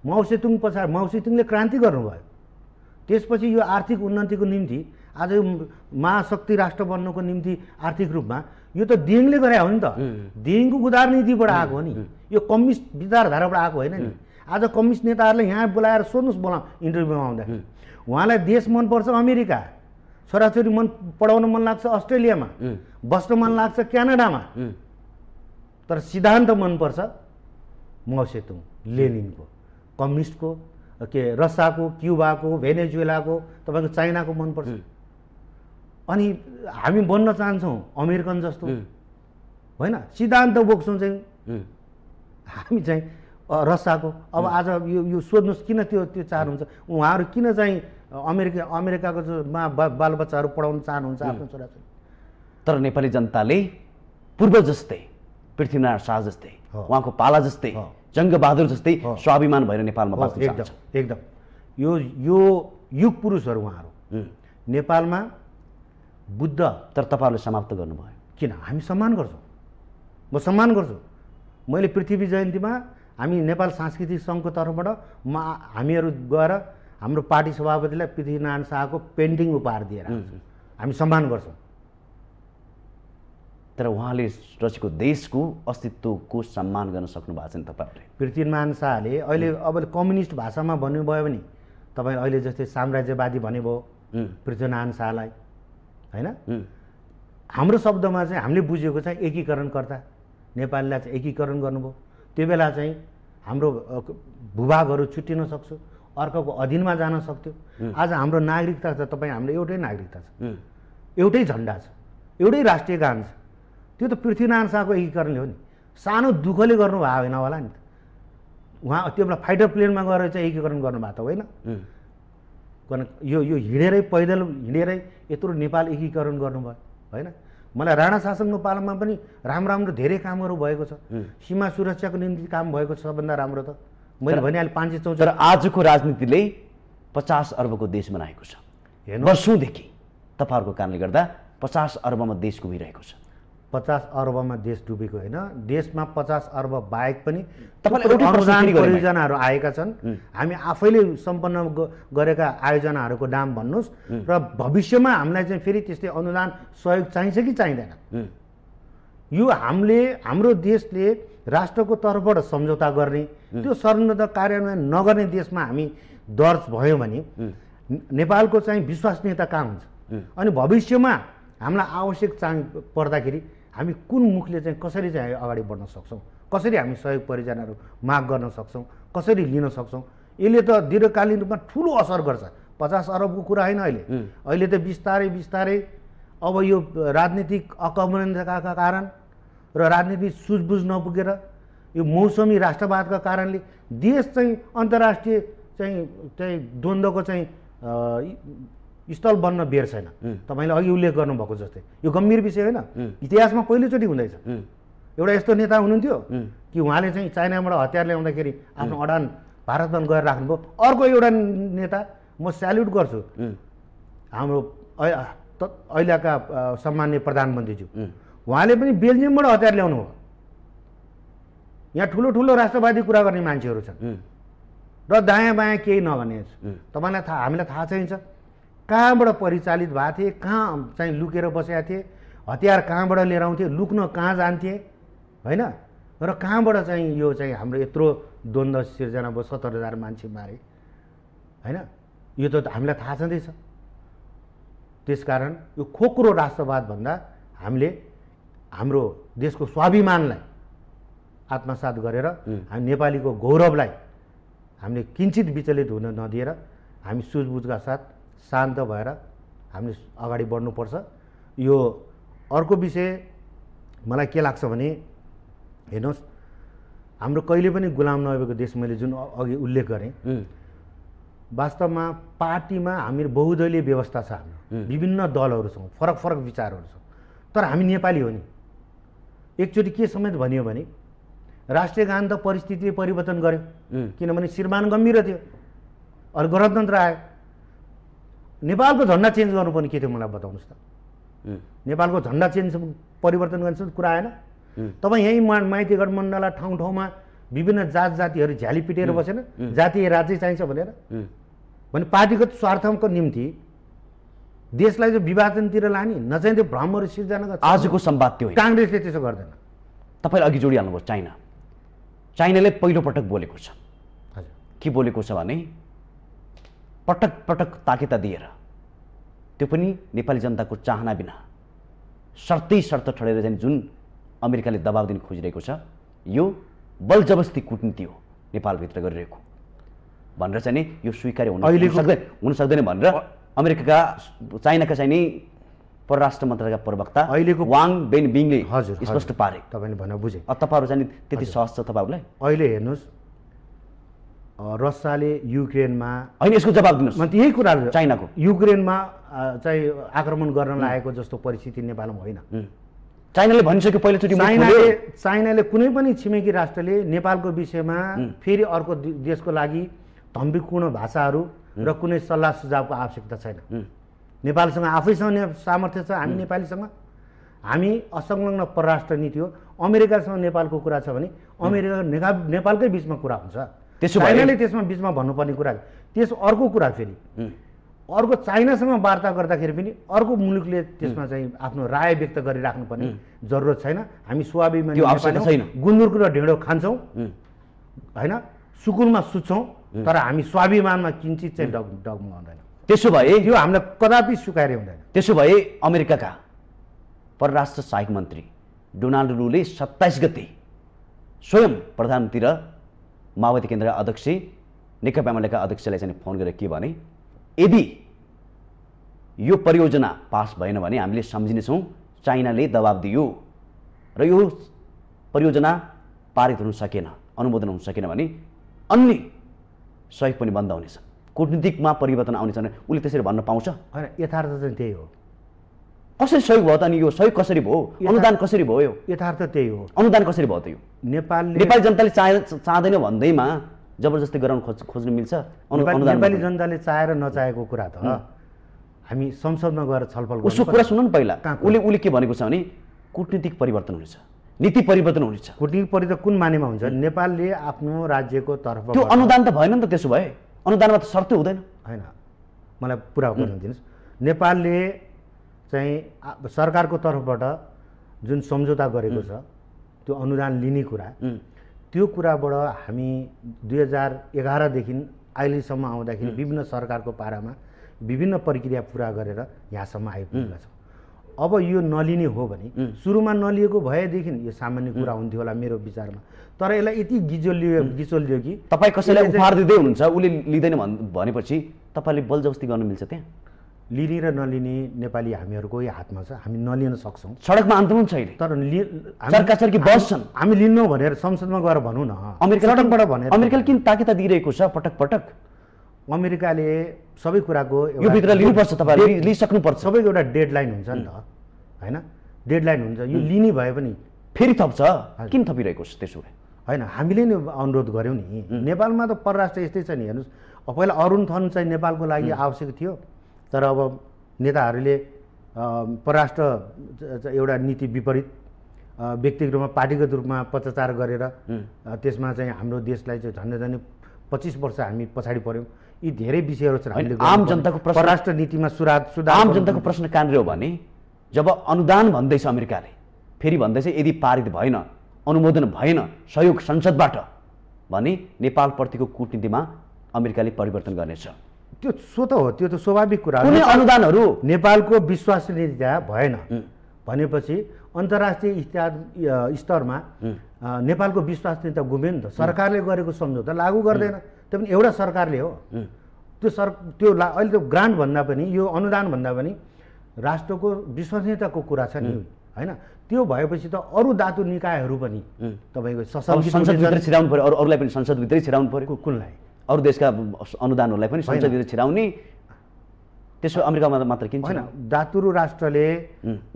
माउसेतुङ पछाडि माउसेतुङले क्रान्ति गर्नुभयो त्यसपछि यो आर्थिक उन्नतिको निम्ति आज यो महाशक्ति राष्ट्र बन्नको निम्ति आर्थिक रूपमा यो त दिङले गरे हो नि त दिङको उदार नीतिबाट आएको हो नि यो कम्युनिस्ट विचारधाराबाट आएको होइन नि आज कम्युनिस्ट नेताहरूले यहाँ बोलाएर सोध्नुहोस् बोला इन्टरभ्यूमा आउँदाखेरि उहाँलाई देश मनपर्छ अमेरिका छोराछोरी मन पढाउन मन लाग्छ अस्ट्रेलियामा बस्न मन लाग्छ क्यानाडामा तर सिद्धान्त मनपर्छ मौसेतुङ लेनिनको कम्युनिस्टको के रसाको क्युबाको भेनेजुएलाको तपाईँको चाइनाको मनपर्छ अनि हामी बन्न चाहन्छौँ अमेरिकन जस्तो होइन सिद्धान्त बोक्छौँ चाहिँ हामी चाहिँ रसाको अब आज यो यो सोध्नुहोस् किन त्यो त्यो चाहनुहुन्छ उहाँहरू किन चाहिँ अमेरिका अमेरिकाको मा बालबच्चाहरू पढाउन चाहनुहुन्छ आफ्नो छोराछोरी तर नेपाली जनताले पूर्व जस्तै पृथ्वीनारायण शाह जस्तै उहाँको पाला जस्तै जङ्गबहादुर जस्तै स्वाभिमान भएर नेपालमा बस्नु एकदम एकदम यो यो युग पुरुषहरू उहाँहरू नेपालमा बुद्ध तर तपाईँहरूले समाप्त गर्नुभयो किन हामी सम्मान गर्छौँ म सम्मान गर्छु मैले पृथ्वी जयन्तीमा हामी नेपाल सांस्कृतिक सङ्घको तर्फबाट म हामीहरू गएर हाम्रो पार्टी सभापतिलाई पृथ्वीनारायण शाहको पेन्टिङ उपहार दिएर हामी सम्मान गर्छौँ तर उहाँले रचेको देशको अस्तित्वको सम्मान गर्न सक्नु भएको छैन तपाईँहरूले पृथ्वीमान शाहले अहिले अब कम्युनिस्ट भाषामा भन्नुभयो भने तपाईँ अहिले जस्तै साम्राज्यवादी भयो पृथ्वीनारायण शाहलाई होइन हाम्रो शब्दमा चाहिँ हामीले बुझेको चाहिँ एकीकरणकर्ता नेपालीलाई चाहिँ एकीकरण गर्नुभयो त्यो बेला चाहिँ हाम्रो भूभागहरू छुट्टिन सक्छु अर्काको अधीनमा जान सक्थ्यो आज हाम्रो नागरिकता छ तपाईँ हाम्रो एउटै नागरिकता छ एउटै झन्डा छ एउटै राष्ट्रिय गान छ त्यो त पृथ्वीनारायण शाहको एकीकरणले हो नि सानो दुःखले गर्नुभएको होइन होला नि त उहाँ त्यो बेला फाइटर प्लेनमा गएर चाहिँ एकीकरण गर्नुभएको त होइन यो यो हिँडेरै पैदल हिँडेरै यत्रो नेपाल एकीकरण गर्नुभयो होइन मलाई राणा शासनको पालामा पनि राम्रो राम्रो धेरै कामहरू भएको छ सीमा सुरक्षाको निम्ति काम भएको छ सबभन्दा राम्रो त मैले भनिहालेँ पाँच सय चौध आजको राजनीतिले पचास अर्बको देश बनाएको छ वर्षौँदेखि तपाईँहरूको कारणले गर्दा पचास अर्बमा देश घुमिरहेको छ पचास अर्बमा देश डुबेको होइन देशमा पचास अर्ब बाहेक पनि अनुदान परियोजनाहरू आएका छन् हामी आफैले सम्पन्न गरेका आयोजनाहरूको नाम भन्नुहोस् र भविष्यमा हामीलाई चाहिँ फेरि त्यस्तै अनुदान सहयोग चाहिन्छ कि चाहिँदैन यो हामीले हाम्रो देशले राष्ट्रको तर्फबाट सम्झौता गर्ने त्यो सर्वोन्नत कार्यान्वयन नगर्ने देशमा हामी दर्ज भयो भने नेपालको चाहिँ विश्वसनीयता कहाँ हुन्छ अनि भविष्यमा हामीलाई आवश्यक चाहिँ पर्दाखेरि हामी कुन मुखले चाहिँ कसरी चाहिँ अगाडि बढ्न सक्छौँ कसरी हामी सहयोग परियोजनाहरू माग गर्न सक्छौँ कसरी लिन सक्छौँ यसले त दीर्घकालीन रूपमा ठुलो असर गर्छ पचास अरबको कुरा होइन अहिले अहिले त बिस्तारै बिस्तारै अब यो राजनीतिक अकमनताका कारण र राजनीतिक सुझबुझ नपुगेर यो मौसमी राष्ट्रवादका कारणले देश चाहिँ अन्तर्राष्ट्रिय चाहिँ चाहिँ द्वन्द्वको चाहिँ स्थल बन्न बेर छैन तपाईँले अघि उल्लेख गर्नुभएको जस्तै यो गम्भीर विषय होइन इतिहासमा पहिलोचोटि हुँदैछ एउटा यस्तो नेता हुनुहुन्थ्यो कि उहाँले चाहिँ चाइनाबाट हतियार ल्याउँदाखेरि आफ्नो अडान भारतमा गएर राख्नुभयो अर्को एउटा नेता म स्याल्युट गर्छु हाम्रो अहिलेका सम्मान्य प्रधानमन्त्रीज्यू उहाँले पनि बेल्जियमबाट हतियार ल्याउनु हो यहाँ ठुलो ठुलो राष्ट्रवादी कुरा गर्ने मान्छेहरू छन् र दायाँ बायाँ केही नगर्ने तपाईँलाई थाहा हामीलाई थाहा चाहिन्छ कहाँबाट परिचालित भएको थिए कहाँ चाहिँ लुकेर बसेका थिए हतियार कहाँबाट लिएर आउँथे लुक्न कहाँ जान्थे होइन र कहाँबाट चाहिँ यो चाहिँ हाम्रो यत्रो द्वन्द्व सिर्जना भयो सत्तर हजार मान्छे मारे होइन यो त हामीलाई थाहा छँदैछ त्यसकारण यो खोक्रो राष्ट्रवादभन्दा हामीले हाम्रो देशको स्वाभिमानलाई आत्मसात गरेर हामी नेपालीको गौरवलाई हामीले किन्चित विचलित हुन नदिएर हामी सुझबुझका साथ शान्त भएर हामीले अगाडि बढ्नुपर्छ यो अर्को विषय मलाई के लाग्छ भने हेर्नुहोस् हाम्रो कहिले पनि गुलाम नभएको देश मैले जुन अघि उल्लेख गरेँ वास्तवमा पार्टीमा हामी बहुदलीय व्यवस्था छ हाम्रो विभिन्न दलहरू छौँ फरक फरक विचारहरू छौँ तर हामी नेपाली हो नि एकचोटि के समेत भनियो भने राष्ट्रिय गान त परिस्थितिले परिवर्तन गर्यो किनभने श्रीमान गम्भीर थियो अरू गणतन्त्र आयो नेपालको झन्डा चेन्ज गर्नुपर्ने के थियो मलाई बताउनुहोस् त नेपालको झन्डा चेन्ज परिवर्तन गर्ने कुरा आएन तपाईँ यहीँ माइती गठबन्धनलाई ठाउँ ठाउँमा विभिन्न जात जातिहरू झ्याली पिटेर बसेन जातीय राज्य चाहिन्छ भनेर भने पार्टीगत स्वार्थको निम्ति देशलाई चाहिँ विभाजनतिर लाने त्यो भ्रमहरू सिर्जना गर्छ आजको सम्वाद त्यो काङ्ग्रेसले त्यसो गर्दैन तपाईँले अघि जोडिहाल्नुभयो चाइना चाइनाले पहिलोपटक बोलेको छ हजुर के बोलेको छ भने पटक पटक ताकिता दिएर त्यो पनि नेपाली जनताको चाहना बिना शर्तै शर्त ठडेर चाहिँ जुन अमेरिकाले दबाब दिन खोजिरहेको छ यो बलजबस्ती कुटनीति हो नेपालभित्र गरिरहेको भनेर चाहिँ यो स्वीकार्य हुन सक्दैन हुन सक्दैन भनेर अमेरिकाका चाइनाका चाहिँ नि परराष्ट्र मन्त्रालयका प्रवक्ता अहिलेको वाङ बेन बिङले हजुर स्पष्ट पारे तपाईँले भनेर बुझे तपाईँहरू चाहिँ त्यति सहज छ तपाईँहरूलाई अहिले हेर्नुहोस् रसियाले युक्रेनमा होइन यसको जवाब दिनुहोस् यही कुराहरू चाइनाको युक्रेनमा चाहिँ आक्रमण गर्न लागेको जस्तो परिस्थिति नेपालमा होइन चाइनाले भनिसक्यो पहिलोचोटि चाइनाले चाइनाले कुनै पनि छिमेकी राष्ट्रले नेपालको विषयमा फेरि अर्को देशको लागि धम्बीपूर्ण भाषाहरू र कुनै सल्लाह सुझावको आवश्यकता छैन नेपालसँग आफैसँग सामर्थ्य छ हामी नेपालीसँग हामी असंलग्न परराष्ट्र नीति हो अमेरिकासँग नेपालको कुरा छ भने अमेरिका नेपालकै बिचमा कुरा हुन्छ त्यसो चाइनाले त्यसमा बिचमा भन्नुपर्ने कुरा त्यस अर्को कुरा फेरि अर्को चाइनासँग वार्ता गर्दाखेरि पनि अर्को मुलुकले त्यसमा चाहिँ आफ्नो राय व्यक्त गरिराख्नुपर्ने जरुरत छैन हामी स्वाभिमान गुन्द्रुक र ढेँडो खान्छौँ होइन सुकुलमा सुत्छौँ तर हामी स्वाभिमानमा किन्चित चाहिँ डग डगमा हुँदैन त्यसो भए यो हामीलाई कदापि सुकाएर हुँदैन त्यसो भए अमेरिकाका परराष्ट्र सहायक मन्त्री डोनाल्ड रुले सत्ताइस गते स्वयं प्रधानतिर माओवादी केन्द्र अध्यक्ष नेकपा एमालेका अध्यक्षलाई चाहिँ फोन गरेर के भने यदि यो परियोजना पास भएन भने हामीले सम्झिनेछौँ चाइनाले दबाब दियो र यो परियोजना पारित हुन सकेन अनुमोदन हुन सकेन भने अन्य सहयोग पनि बन्द हुनेछ कुटनीतिकमा परिवर्तन आउनेछ भने उसले त्यसरी भन्न पाउँछ होइन यथार्थ चाहिँ त्यही हो कसरी सहयोग भयो त अनि यो सहयोग कसरी भयो अनुदान कसरी भयो यो यथार्थ त्यही हो अनुदान कसरी भयो त यो नेपाल नेपाली जनताले चाहे चाहँदैन भन्दैमा जबरजस्ती गराउन खोज खोज्नु मिल्छ नेपाली जनताले चाहेर नचाहेको कुरा त हामी संसदमा गएर छलफल उसको कुरा सुनौँ न पहिला उसले उसले के भनेको छ भने कुटनीतिक परिवर्तन हुनेछ नीति परिवर्तन हुनेछ कुटनीतिक परिवर्तन कुन मानेमा हुन्छ नेपालले आफ्नो राज्यको तर्फ त्यो अनुदान त भएन नि त त्यसो भए अनुदानमा त सर्तै हुँदैन होइन मलाई पुरा दिनुहोस् नेपालले चाहिँ सरकारको तर्फबाट जुन सम्झौता गरेको छ त्यो अनुदान लिने कुरा त्यो कुराबाट हामी दुई हजार एघारदेखि अहिलेसम्म आउँदाखेरि विभिन्न सरकारको पारामा विभिन्न प्रक्रिया पुरा गरेर यहाँसम्म आइपुगेका छौँ अब यो नलिने हो भने सुरुमा नलिएको भएदेखि यो सामान्य कुरा हुन्थ्यो होला मेरो विचारमा तर यसलाई यति गिजोलियो गिचोलियो कि तपाईँ कसैलाई उपहार दिँदै हुनुहुन्छ उसले लिँदैन भनेपछि तपाईँले बलजबस्ती गर्नु मिल्छ त्यहाँ लिने र नलिने नेपाली हामीहरूकै हातमा छ हामी नलिन सक्छौँ सडकमा आन्दोलन छैन तर सरकार बस छन् हामी लिनु भनेर संसदमा गएर भनौँ न अमेरिका सडकबाट भनेर अमेरिकाले किन ताकिता दिइरहेको छ पटक पटक अमेरिकाले सबै कुराको यो भित्र लिनुपर्छ तपाईँले लिइसक्नुपर्छ सबैको एउटा डेडलाइन हुन्छ नि त होइन डेडलाइन हुन्छ यो लिने भए पनि फेरि थप्छ किन थपिरहेको छ त्यसो भए होइन हामीले नै अनुरोध गऱ्यौँ नि नेपालमा त परराष्ट्र यस्तै छ नि हेर्नुहोस् पहिला अरुण थन चाहिँ नेपालको लागि आवश्यक थियो तर अब नेताहरूले परराष्ट्र एउटा नीति विपरीत व्यक्तिगत रूपमा पार्टीगत रूपमा पत्रचार गरेर त्यसमा चाहिँ हाम्रो देशलाई चाहिँ झन्डै झन्डै पच्चिस वर्ष हामी पछाडि पऱ्यौँ यी धेरै विषयहरू छन् आम जनताको परराष्ट्र नीतिमा सुधार सुधार आम जनताको प्रश्न कहाँनिर हो भने जब अनुदान भन्दैछ अमेरिकाले फेरि भन्दैछ यदि पारित भएन अनुमोदन भएन सहयोग संसदबाट भने नेपालप्रतिको कुटनीतिमा अमेरिकाले परिवर्तन गर्नेछ त्यो सो त हो त्यो त स्वाभाविक कुरा हो अनुदानहरू नेपालको विश्वसनीयता भएन भनेपछि अन्तर्राष्ट्रिय इतिहास स्तरमा नेपालको विश्वसनीयता गुम्यो नि त सरकारले गरेको सम्झौता लागू गर्दैन त्यो पनि एउटा सरकारले हो त्यो सर त्यो ला अहिले त भन्दा पनि यो अनुदान भन्दा पनि राष्ट्रको विश्वसनीयताको कुरा छ नि होइन त्यो भएपछि त अरू दातु निकायहरू पनि तपाईँको संसदभित्रै छिराउनु पऱ्यो अरू अरूलाई पनि संसदभित्रै छिराउनु पऱ्यो कुनलाई अरू देशका अनुदानहरूलाई पनि सञ्चालित छिराउने त्यसो अमेरिकामा मात्र किन होइन दातुरु राष्ट्रले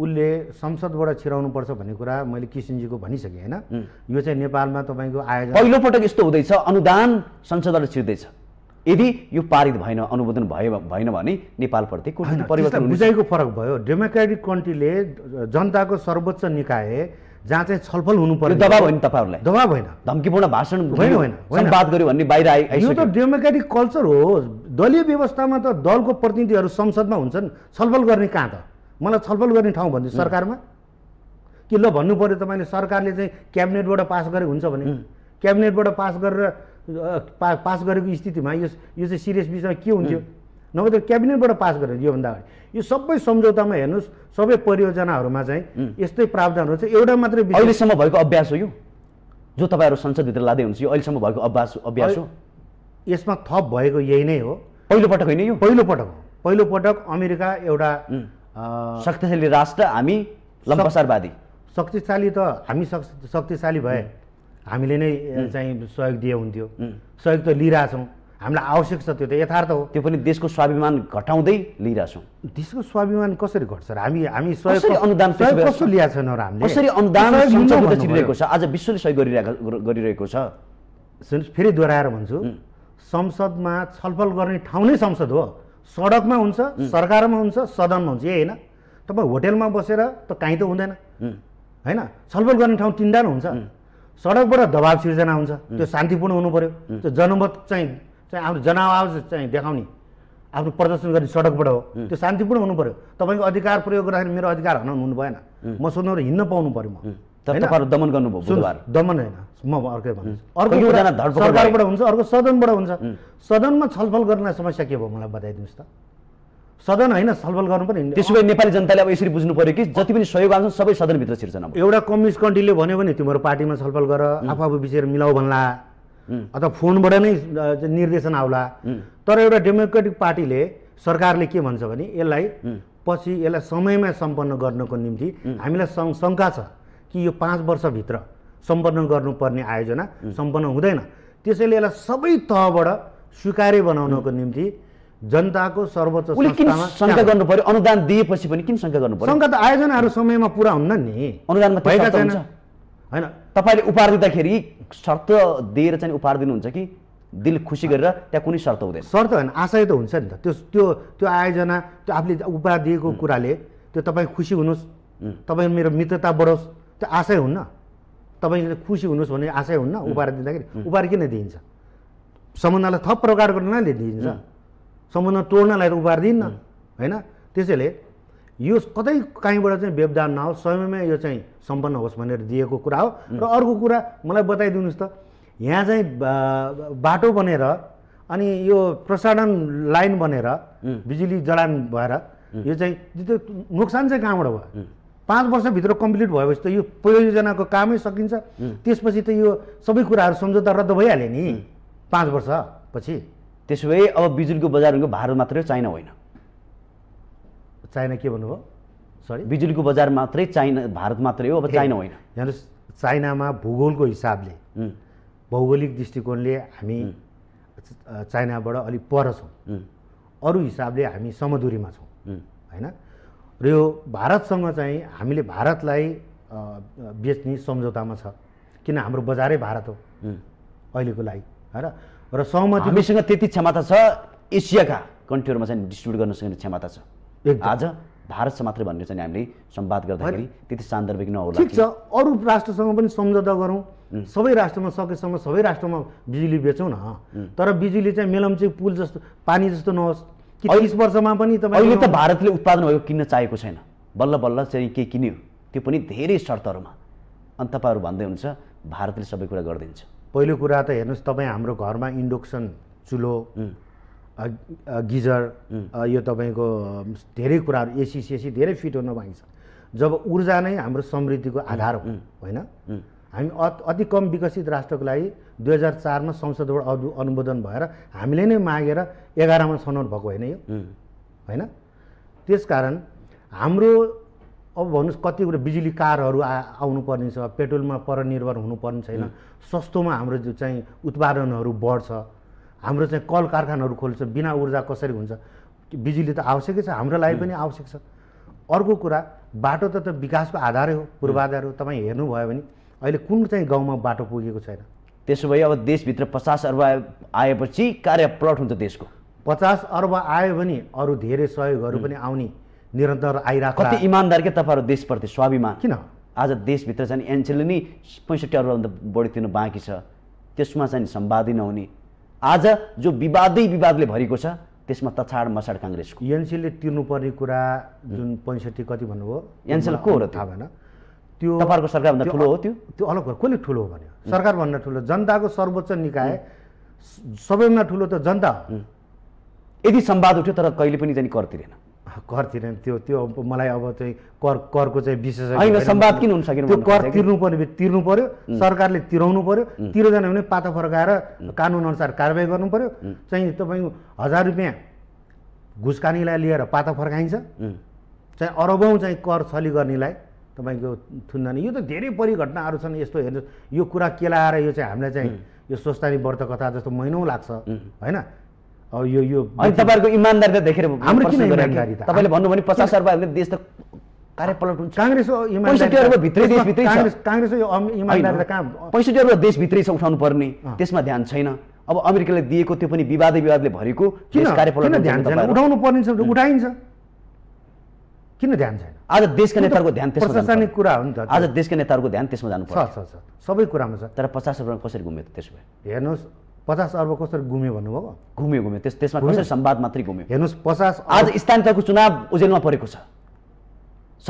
उसले संसदबाट छिराउनु पर्छ भन्ने कुरा मैले किसिनजीको भनिसकेँ होइन यो चाहिँ नेपालमा तपाईँको आयोजना पहिलोपटक यस्तो हुँदैछ अनुदान संसदबाट छिर्दैछ यदि यो पारित भएन अनुमोदन भए भएन भने नेपालप्रति परिवर्तन बुझाइको फरक भयो डेमोक्रेटिक कन्ट्रीले जनताको सर्वोच्च निकाय जहाँ चाहिँ छलफल हुनु पर्यो दबाब होइन तपाईँहरूलाई दबाब होइन धम्कीपूर्ण भाषण होइन होइन बात गर्यो भन्ने बाहिर आइ यो त डेमोक्रेटिक कल्चर हो दलीय व्यवस्थामा त दलको प्रतिनिधिहरू संसदमा हुन्छन् छलफल गर्ने कहाँ त मलाई छलफल गर्ने ठाउँ भन्दै सरकारमा कि ल भन्नु पऱ्यो तपाईँले सरकारले चाहिँ क्याबिनेटबाट पास गरेको हुन्छ भने क्याबिनेटबाट पास गरेर पास गरेको स्थितिमा यो यो चाहिँ सिरियस विषयमा के हुन्थ्यो नभए त क्याबिनेटबाट पास गरेर योभन्दा अगाडि यो सबै सम्झौतामा हेर्नुहोस् सबै परियोजनाहरूमा चाहिँ यस्तै प्रावधानहरू चाहिँ एउटा मात्रै अहिलेसम्म भएको अभ्यास हो यो जो तपाईँहरू संसदभित्र लाँदै हुनुहुन्छ यो अहिलेसम्म भएको अभ्यास अभ्यास हो यसमा थप भएको यही नै हो पहिलोपटक होइन यो पहिलोपटक हो पहिलोपटक अमेरिका एउटा शक्तिशाली राष्ट्र हामी लम्पसारवादी शक्तिशाली त हामी शक्तिशाली भए हामीले नै चाहिँ सहयोग दिए हुन्थ्यो सहयोग त लिइरहेछौँ हामीलाई आवश्यक छ त्यो त यथार्थ हो त्यो पनि देशको स्वाभिमान घटाउँदै लिइरहेछौँ देशको स्वाभिमान कसरी घट्छ र हामी हामी सहयोग अनुदान हामीले कसरी अनुदान चलिरहेको छ आज विश्वले सहयोग गरिरहेको गरिरहेको छ सुन फेरि दोहोऱ्याएर भन्छु संसदमा छलफल गर्ने ठाउँ नै संसद हो सडकमा हुन्छ सरकारमा हुन्छ सदनमा हुन्छ यही होइन तपाईँ होटेलमा बसेर त काहीँ त हुँदैन होइन छलफल गर्ने ठाउँ तिनवटा हुन्छ सडकबाट दबाब सिर्जना हुन्छ त्यो शान्तिपूर्ण हुनु पऱ्यो त्यो जनमत चाहिँ चाहिँ आफ्नो जनावाज चाहिँ देखाउने आफ्नो प्रदर्शन गर्ने सडकबाट हो त्यो शान्तिपूर्ण हुनु पऱ्यो तपाईँको अधिकार प्रयोग गर्दाखेरि मेरो अधिकार हनाउनु हुनु भएन म सोध्नु हिँड्न पाउनु पऱ्यो म दमन गर्नुभयो दमन होइन म अर्कै भन्छु अर्को सरकारबाट हुन्छ अर्को सदनबाट हुन्छ सदनमा छलफल गर्न समस्या के भयो मलाई बताइदिनुहोस् त सदन होइन छलफल गर्नु पनि त्यसो भए नेपाली जनताले अब यसरी बुझ्नु पऱ्यो कि जति पनि सहयोग आउँछ सबै सदनभित्र छिर्छन् एउटा कम्युनिस्ट कन्ट्रीले भन्यो भने तिम्रो पार्टीमा छलफल गर आफू आफू बिचेर मिलाऊ भन्ला अथवा फोनबाट नै निर्देशन आउला तर एउटा डेमोक्रेटिक पार्टीले सरकारले के भन्छ भने यसलाई पछि यसलाई समयमा सम्पन्न गर्नको निम्ति हामीलाई शङ्का छ कि यो पाँच वर्षभित्र सम्पन्न गर्नुपर्ने आयोजना सम्पन्न हुँदैन त्यसैले यसलाई सबै तहबाट स्वीकार्य बनाउनको निम्ति जनताको सर्वोच्च शङ्का गर्नु पर्यो अनुदान दिएपछि पनि किन शङ्का गर्नु पर्यो शङ्का त आयोजनाहरू समयमा पुरा हुन्न नि अनुदानमा छैन होइन तपाईँले उपहार दिँदाखेरि शर्त दिएर चाहिँ उपहार दिनुहुन्छ कि दिल खुसी गरेर त्यहाँ कुनै शर्त हुँदैन शर्त होइन आशय त हुन्छ नि त त्यो त्यो त्यो आयोजना त्यो आफूले उपहार दिएको कुराले त्यो तपाईँ खुसी हुनुहोस् तपाईँ मेरो मित्रता बढोस् त्यो आशय हुन्न तपाईँले खुसी हुनुहोस् भने आशय हुन्न उपहार दिँदाखेरि उपहार किन दिइन्छ सम्बन्धलाई थप प्रकार गर्नलाई दिइन्छ सम्बन्ध तोड्नलाई त उपहार दिइन्न होइन त्यसैले यो कतै काहीँबाट चाहिँ व्यवधान नहोस् समयमै यो चाहिँ सम्पन्न होस् भनेर दिएको कुरा हो र अर्को कुरा मलाई बताइदिनुहोस् त यहाँ चाहिँ बाटो बनेर अनि यो प्रसारण लाइन बनेर बिजुली जडान भएर यो चाहिँ त्यो नोक्सान चाहिँ कहाँबाट भयो पाँच वर्षभित्र कम्प्लिट भएपछि त यो परियोजनाको कामै सकिन्छ त्यसपछि त यो सबै कुराहरू सम्झौता रद्द भइहाल्यो नि पाँच वर्षपछि त्यसो भए अब बिजुलीको बजारको भारत मात्रै चाइना होइन चाइना के भन्नुभयो सरी बिजुलीको बजार मात्रै चाइना भारत मात्रै हो अब चाइना होइन हेर्नुहोस् चाइनामा भूगोलको हिसाबले भौगोलिक दृष्टिकोणले हामी चाइनाबाट अलिक पर छौँ अरू हिसाबले हामी समदुरीमा छौँ होइन र यो भारतसँग चाहिँ हामीले भारतलाई बेच्ने सम्झौतामा छ किन हाम्रो बजारै भारत हो अहिलेको लागि होइन र सहमति हामीसँग त्यति क्षमता छ एसियाका कन्ट्रीहरूमा चाहिँ डिस्ट्रिब्युट गर्न सक्ने क्षमता छ आज भारतसँग मात्रै भन्ने चाहिँ हामीले सम्वाद गर्दाखेरि त्यति सान्दर्भिक नहोला ठिक छ अरू राष्ट्रसँग पनि सम्झौता गरौँ सबै राष्ट्रमा सकेसम्म सबै राष्ट्रमा बिजुली बेचौँ न तर बिजुली चाहिँ मेलम्ची पुल जस्तो पानी जस्तो नहोस् चालिस वर्षमा पनि तपाईँ अहिले त भारतले उत्पादन भएको किन्न चाहेको छैन बल्ल बल्ल चाहिँ के किन्यो त्यो पनि धेरै शर्तहरूमा अनि तपाईँहरू भन्दै हुन्छ भारतले सबै कुरा गरिदिन्छ पहिलो कुरा त हेर्नुहोस् तपाईँ हाम्रो घरमा इन्डक्सन चुलो गिजर यो तपाईँको धेरै कुराहरू एसी सेसी धेरै फिट हुन बाँकी छ जब ऊर्जा नै हाम्रो समृद्धिको आधार हो होइन हामी अति अति कम विकसित राष्ट्रको लागि दुई हजार चारमा संसदबाट अनु अनुमोदन भएर हामीले नै मागेर एघारमा छनौट भएको होइन यो होइन त्यस कारण हाम्रो अब भन्नुहोस् कति कुरो बिजुली कारहरू आ आउनुपर्ने छ पेट्रोलमा परनिर्भर हुनुपर्ने छैन सस्तोमा हाम्रो जो चाहिँ उत्पादनहरू बढ्छ हाम्रो चाहिँ कल कारखानाहरू खोल्छ बिना ऊर्जा कसरी हुन्छ बिजुली त आवश्यकै छ हाम्रो लागि पनि आवश्यक छ अर्को कुरा बाटो त त विकासको आधारै हो पूर्वाधार हो तपाईँ हेर्नुभयो भने अहिले कुन चाहिँ गाउँमा बाटो पुगेको छैन त्यसो भए अब देशभित्र पचास अर्ब आएपछि कार्य प्लट हुन्छ देशको पचास अर्ब आयो भने अरू धेरै सहयोगहरू पनि आउने निरन्तर आइरहेको कति इमान्दार के तपाईँहरू देशप्रति स्वाभिमान किन आज देशभित्र चाहिँ एनसेलले नै पैँसठी अर्बभन्दा बढी तिर्नु बाँकी छ त्यसमा चाहिँ सम्वादी नहुने आज जो विवादै विवादले भरिएको छ त्यसमा तछाड मछाड काङ्ग्रेसको एनसीले तिर्नुपर्ने कुरा जुन पैँसठी कति भन्नुभयो एनसिएल को हो र थाहा भएन त्यो तपाईँहरूको सरकारभन्दा ठुलो हो त्यो त्यो अलग हो कसले ठुलो हो भन्यो सरकारभन्दा ठुलो जनताको सर्वोच्च निकाय सबैभन्दा ठुलो त जनता यदि सम्वाद उठ्यो तर कहिले पनि चाहिँ कर कर तिरेन त्यो त्यो मलाई अब चाहिँ कर करको चाहिँ विशेष सम्वाद किन हुन सकेन त्यो कर तिर्नु पर्ने तिर्नु पर्यो सरकारले तिराउनु पर्यो तिर्दैन भने पाता फर्काएर कानुनअनुसार कारवाही गर्नु पर्यो चाहिँ तपाईँको हजार रुपियाँ घुसकानीलाई लिएर पाता फर्काइन्छ चाहिँ अरबौँ चाहिँ कर छली गर्नेलाई तपाईँको थुन्दाने यो त धेरै परिघटनाहरू छन् यस्तो हेर्नु यो कुरा केलाएर यो चाहिँ हामीलाई चाहिँ यो स्वस्तानी व्रत कथा जस्तो महिनौ लाग्छ होइन यो यो अनि तपाईँहरूको इमान्दारी देखेर हाम्रो किन इमान्दारी त तपाईँले भन्नु भने पचास अर्ब हाल्ने देश त कार्यपलट हुन्छ काङ्ग्रेसको पैँसठी अर्ब भित्रै देश भित्रै काङ्ग्रेस काङ्ग्रेसको यो इमान्दारी त कहाँ पैँसठी अर्ब देशभित्रै छ उठाउनु पर्ने त्यसमा ध्यान छैन अब अमेरिकाले दिएको त्यो पनि विवादै विवादले भरेको किन कार्यपलट ध्यान छैन उठाउनु पर्ने छ उठाइन्छ किन ध्यान छैन आज देशका नेताहरूको ध्यान त्यसमा प्रशासनिक कुरा हो नि त आज देशका नेताहरूको ध्यान त्यसमा जानु पर्छ सबै कुरामा छ तर पचास अर्ब कसरी घुम्यो त त्यसो भए हेर्नुहोस् पचास अर्ब कसरी घुम्यो भन्नुभयो घुम्यो घुम्यो त्यस त्यसमा कसरी सम्वाद मात्रै घुम्यो हेर्नुहोस् पचास आज स्थानीयको चुनाव उजेलमा परेको छ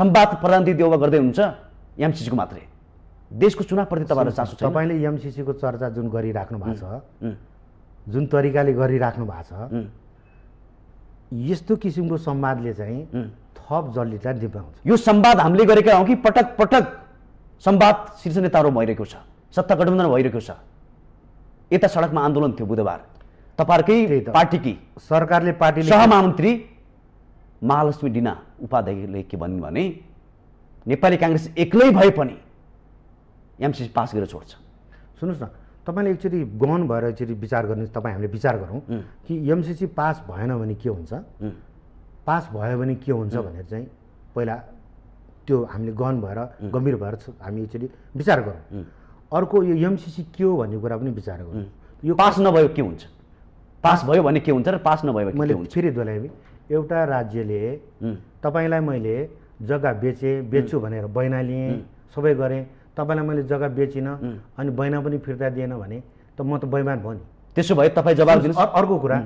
सम्वाद प्रधानमन्त्री देउवा गर्दै हुन्छ एमसिसीको मात्रै देशको चुनावप्रति तपाईँहरू चासो छ तपाईँले एमसिसीको चर्चा जुन गरिराख्नु भएको छ जुन तरिकाले गरिराख्नु भएको छ यस्तो किसिमको सम्वादले चाहिँ थप जलिता दिपाउँछ यो सम्वाद हामीले गरेका हौँ कि पटक पटक सम्वाद शीर्ष नेताहरू भइरहेको छ सत्ता गठबन्धन भइरहेको छ यता सडकमा आन्दोलन थियो बुधबार तपाईँहरूकै पार्टीकी सरकारले पार्टी सहमन्त्री महालक्ष्मी डिना उपाध्यायले के भन् भने नेपाली काङ्ग्रेस एक्लै भए पनि एमसिसी पास गरेर छोड्छ सुन्नुहोस् न तपाईँले एकचोटि गहन भएर एकचोटि विचार गर्ने तपाईँ हामीले विचार गरौँ कि एमसिसी पास भएन भने के हुन्छ पास भयो भने के हुन्छ भनेर चाहिँ पहिला त्यो हामीले गहन भएर गम्भीर भएर हामी एकचोटि विचार गरौँ अर्को यो एमसिसी के हो भन्ने कुरा पनि विचार गर्नु यो पास नभयो के हुन्छ पास भयो भने के हुन्छ र पास नभयो भने मैले फेरि दोहोऱ्याएँ एउटा राज्यले तपाईँलाई मैले जग्गा बेचेँ बेच्छु भनेर बैना लिएँ सबै गरेँ तपाईँलाई मैले जग्गा बेचिनँ अनि बैना पनि फिर्ता दिएन भने त म त बैमान भयो नि त्यसो भए तपाईँ जवाब दिनु अर्को कुरा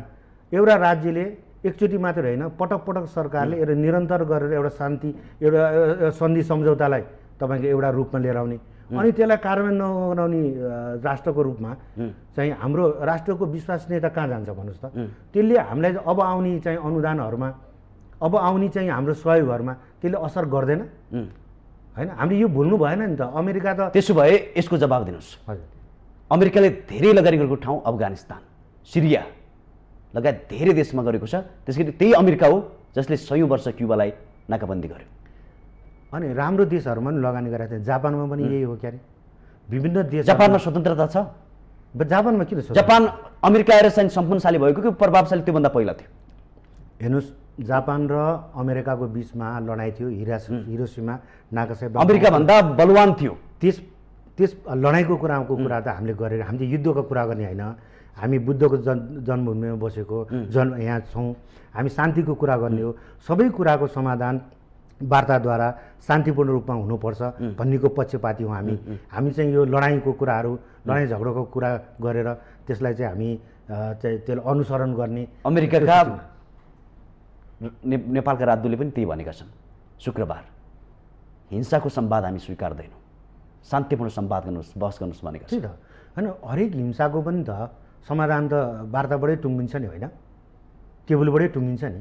एउटा राज्यले एकचोटि मात्र होइन पटक पटक सरकारले एउटा निरन्तर गरेर एउटा शान्ति एउटा सन्धि सम्झौतालाई तपाईँको एउटा रूपमा लिएर आउने अनि त्यसलाई कार्यान्वयन नगराउने राष्ट्रको रूपमा चाहिँ हाम्रो राष्ट्रको विश्वसनीयता कहाँ जान्छ भन्नुहोस् त त्यसले हामीलाई अब आउने चाहिँ अनुदानहरूमा अब आउने चाहिँ हाम्रो सहयोगहरूमा त्यसले असर गर्दैन होइन हामीले यो भुल्नु भएन नि त अमेरिका त त्यसो भए यसको जवाब दिनुहोस् हजुर अमेरिकाले धेरै लगानी गरेको ठाउँ अफगानिस्तान सिरिया लगायत धेरै देशमा गरेको छ त्यस त्यही अमेरिका हो जसले सयौँ वर्ष क्युबालाई नाकाबन्दी गर्यो अनि राम्रो देशहरूमा पनि लगानी गराएको थियो जापानमा पनि यही हो क्यारे विभिन्न देश जापानमा स्वतन्त्रता छ जापानमा किन छ जापान अमेरिका आएर चाहिँ सम्पन्नशाली भएको कि प्रभावशाली त्योभन्दा पहिला थियो हेर्नुहोस् जापान र अमेरिकाको बिचमा लडाइँ थियो हिरा हिरोसीमा नाकासा अमेरिकाभन्दा बलवान थियो त्यस त्यस लडाइँको कुराको कुरा त हामीले गरेर हामीले युद्धको कुरा गर्ने होइन हामी बुद्धको जन् जन्मभूमिमा बसेको जन्म यहाँ छौँ हामी शान्तिको कुरा गर्ने हो सबै कुराको समाधान वार्ताद्वारा शान्तिपूर्ण रूपमा हुनुपर्छ भन्नेको पक्षपाती हौँ हामी हामी चाहिँ यो लडाइँको कुराहरू लडाइँ झगडाको कुरा गरेर त्यसलाई चाहिँ हामी चाहिँ त्यसलाई अनुसरण गर्ने अमेरिका नेपालका राजदूले पनि त्यही भनेका छन् शुक्रबार हिंसाको सम्वाद हामी स्वीकार्दैनौँ शान्तिपूर्ण सम्वाद गर्नुहोस् बहस गर्नुहोस् भनेका छन् त होइन हरेक हिंसाको पनि त समाधान त वार्ताबाटै टुङ्गिन्छ नि होइन टेबलबाटै टुङ्गिन्छ नि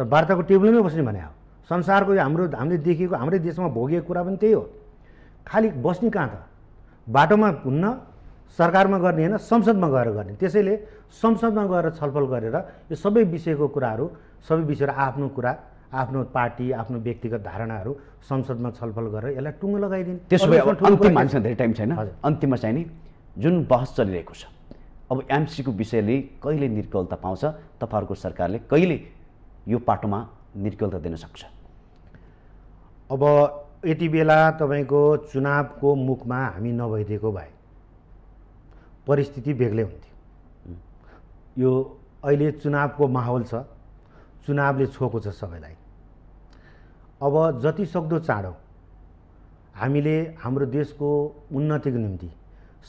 तर वार्ताको टेबलमै बस्ने भने हो संसारको हाम्रो हामीले देखेको हाम्रै देशमा भोगेको कुरा पनि त्यही हो खालि बस्ने कहाँ त बाटोमा हुन्न सरकारमा गर्ने होइन संसदमा गएर गर्ने त्यसैले संसदमा गएर छलफल गरेर यो सबै विषयको कुराहरू सबै विषयहरू आफ्नो कुरा आफ्नो पार्टी आफ्नो व्यक्तिगत धारणाहरू संसदमा छलफल गरेर यसलाई टुङ्गो लगाइदिने त्यसो भए अन्तिम धेरै टाइम छैन अन्तिममा चाहिँ नि जुन बहस चलिरहेको छ अब एमसीको विषयले कहिले निर्कलता पाउँछ तपाईँहरूको सरकारले कहिले यो पाटोमा निर्कलता दिन सक्छ अब यति बेला तपाईँको चुनावको मुखमा हामी नभइदिएको भए परिस्थिति बेग्लै हुन्थ्यो यो अहिले चुनावको माहौल छ चुनावले छोएको छ सबैलाई अब जति सक्दो चाँडो हामीले हाम्रो देशको उन्नतिको निम्ति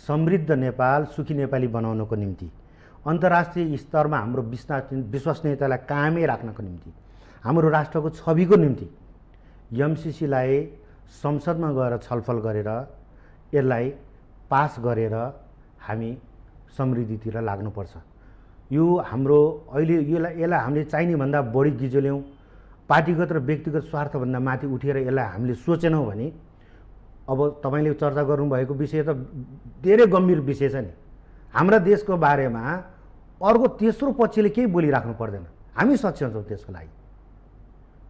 समृद्ध नेपाल सुखी नेपाली बनाउनको निम्ति अन्तर्राष्ट्रिय स्तरमा हाम्रो विश्वास विश्वसनीयतालाई कायमै राख्नको निम्ति हाम्रो राष्ट्रको छविको निम्ति एमसिसीलाई संसदमा गएर छलफल गरेर यसलाई पास गरेर हामी समृद्धितिर लाग्नुपर्छ यो हाम्रो अहिले यसलाई यसलाई हामीले चाहिने भन्दा बढी गिजोल्यौँ पार्टीगत र व्यक्तिगत स्वार्थभन्दा माथि उठेर यसलाई हामीले सोचेनौँ भने अब तपाईँले चर्चा गर्नुभएको विषय त धेरै गम्भीर विषय छ नि हाम्रा देशको बारेमा अर्को तेस्रो पक्षले केही बोलिराख्नु पर्दैन हामी सक्षम छौँ त्यसको लागि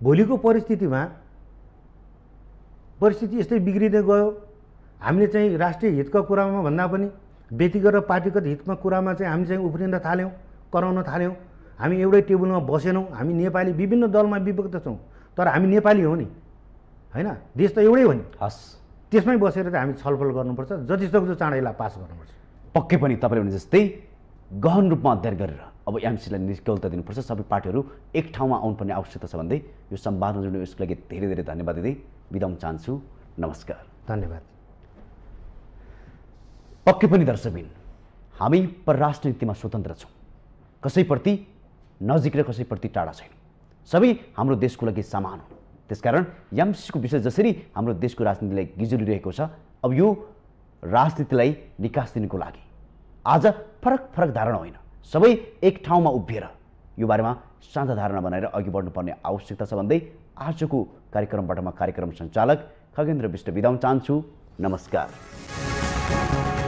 भोलिको परिस्थितिमा परिस्थिति यस्तै बिग्रिँदै गयो हामीले चाहिँ राष्ट्रिय हितका कुरामा भन्दा पनि व्यक्तिगत र पार्टीगत हितमा कुरामा चाहिँ हामी चाहिँ उफ्रिन थाल्यौँ कराउन थाल्यौँ हामी एउटै टेबलमा बसेनौँ हामी नेपाली विभिन्न दलमा विभक्त छौँ तर हामी नेपाली हो नि होइन देश त एउटै हो नि हस् त्यसमै बसेर त हामी छलफल गर्नुपर्छ जतिसक्दो चाँडै यसलाई पास गर्नुपर्छ पक्कै पनि तपाईँले भने जस्तै गहन रूपमा अध्ययन गरेर अब एमसीलाई निष्कलता दिनुपर्छ सबै पार्टीहरू एक ठाउँमा आउनुपर्ने आवश्यकता छ भन्दै यो सम्वादमा जोड्नु यसको लागि धेरै धेरै धन्यवाद दिँदै बिदाउन चाहन्छु नमस्कार धन्यवाद पक्कै पनि दर्शकबिन हामी परराष्ट्र नीतिमा स्वतन्त्र छौँ कसैप्रति नजिक र कसैप्रति टाढा छैन सबै हाम्रो देशको लागि समान हुन् त्यसकारण यमसीको विषय जसरी हाम्रो देशको राजनीतिलाई गिजुलिरहेको छ अब यो राजनीतिलाई निकास दिनको लागि आज फरक फरक धारणा होइन सबै एक ठाउँमा उभिएर यो बारेमा साझा धारणा बनाएर अघि बढ्नुपर्ने आवश्यकता छ भन्दै आजको कार्यक्रमबाट म कार्यक्रम सञ्चालक खगेन्द्र विष्ट बिदाउन चाहन्छु नमस्कार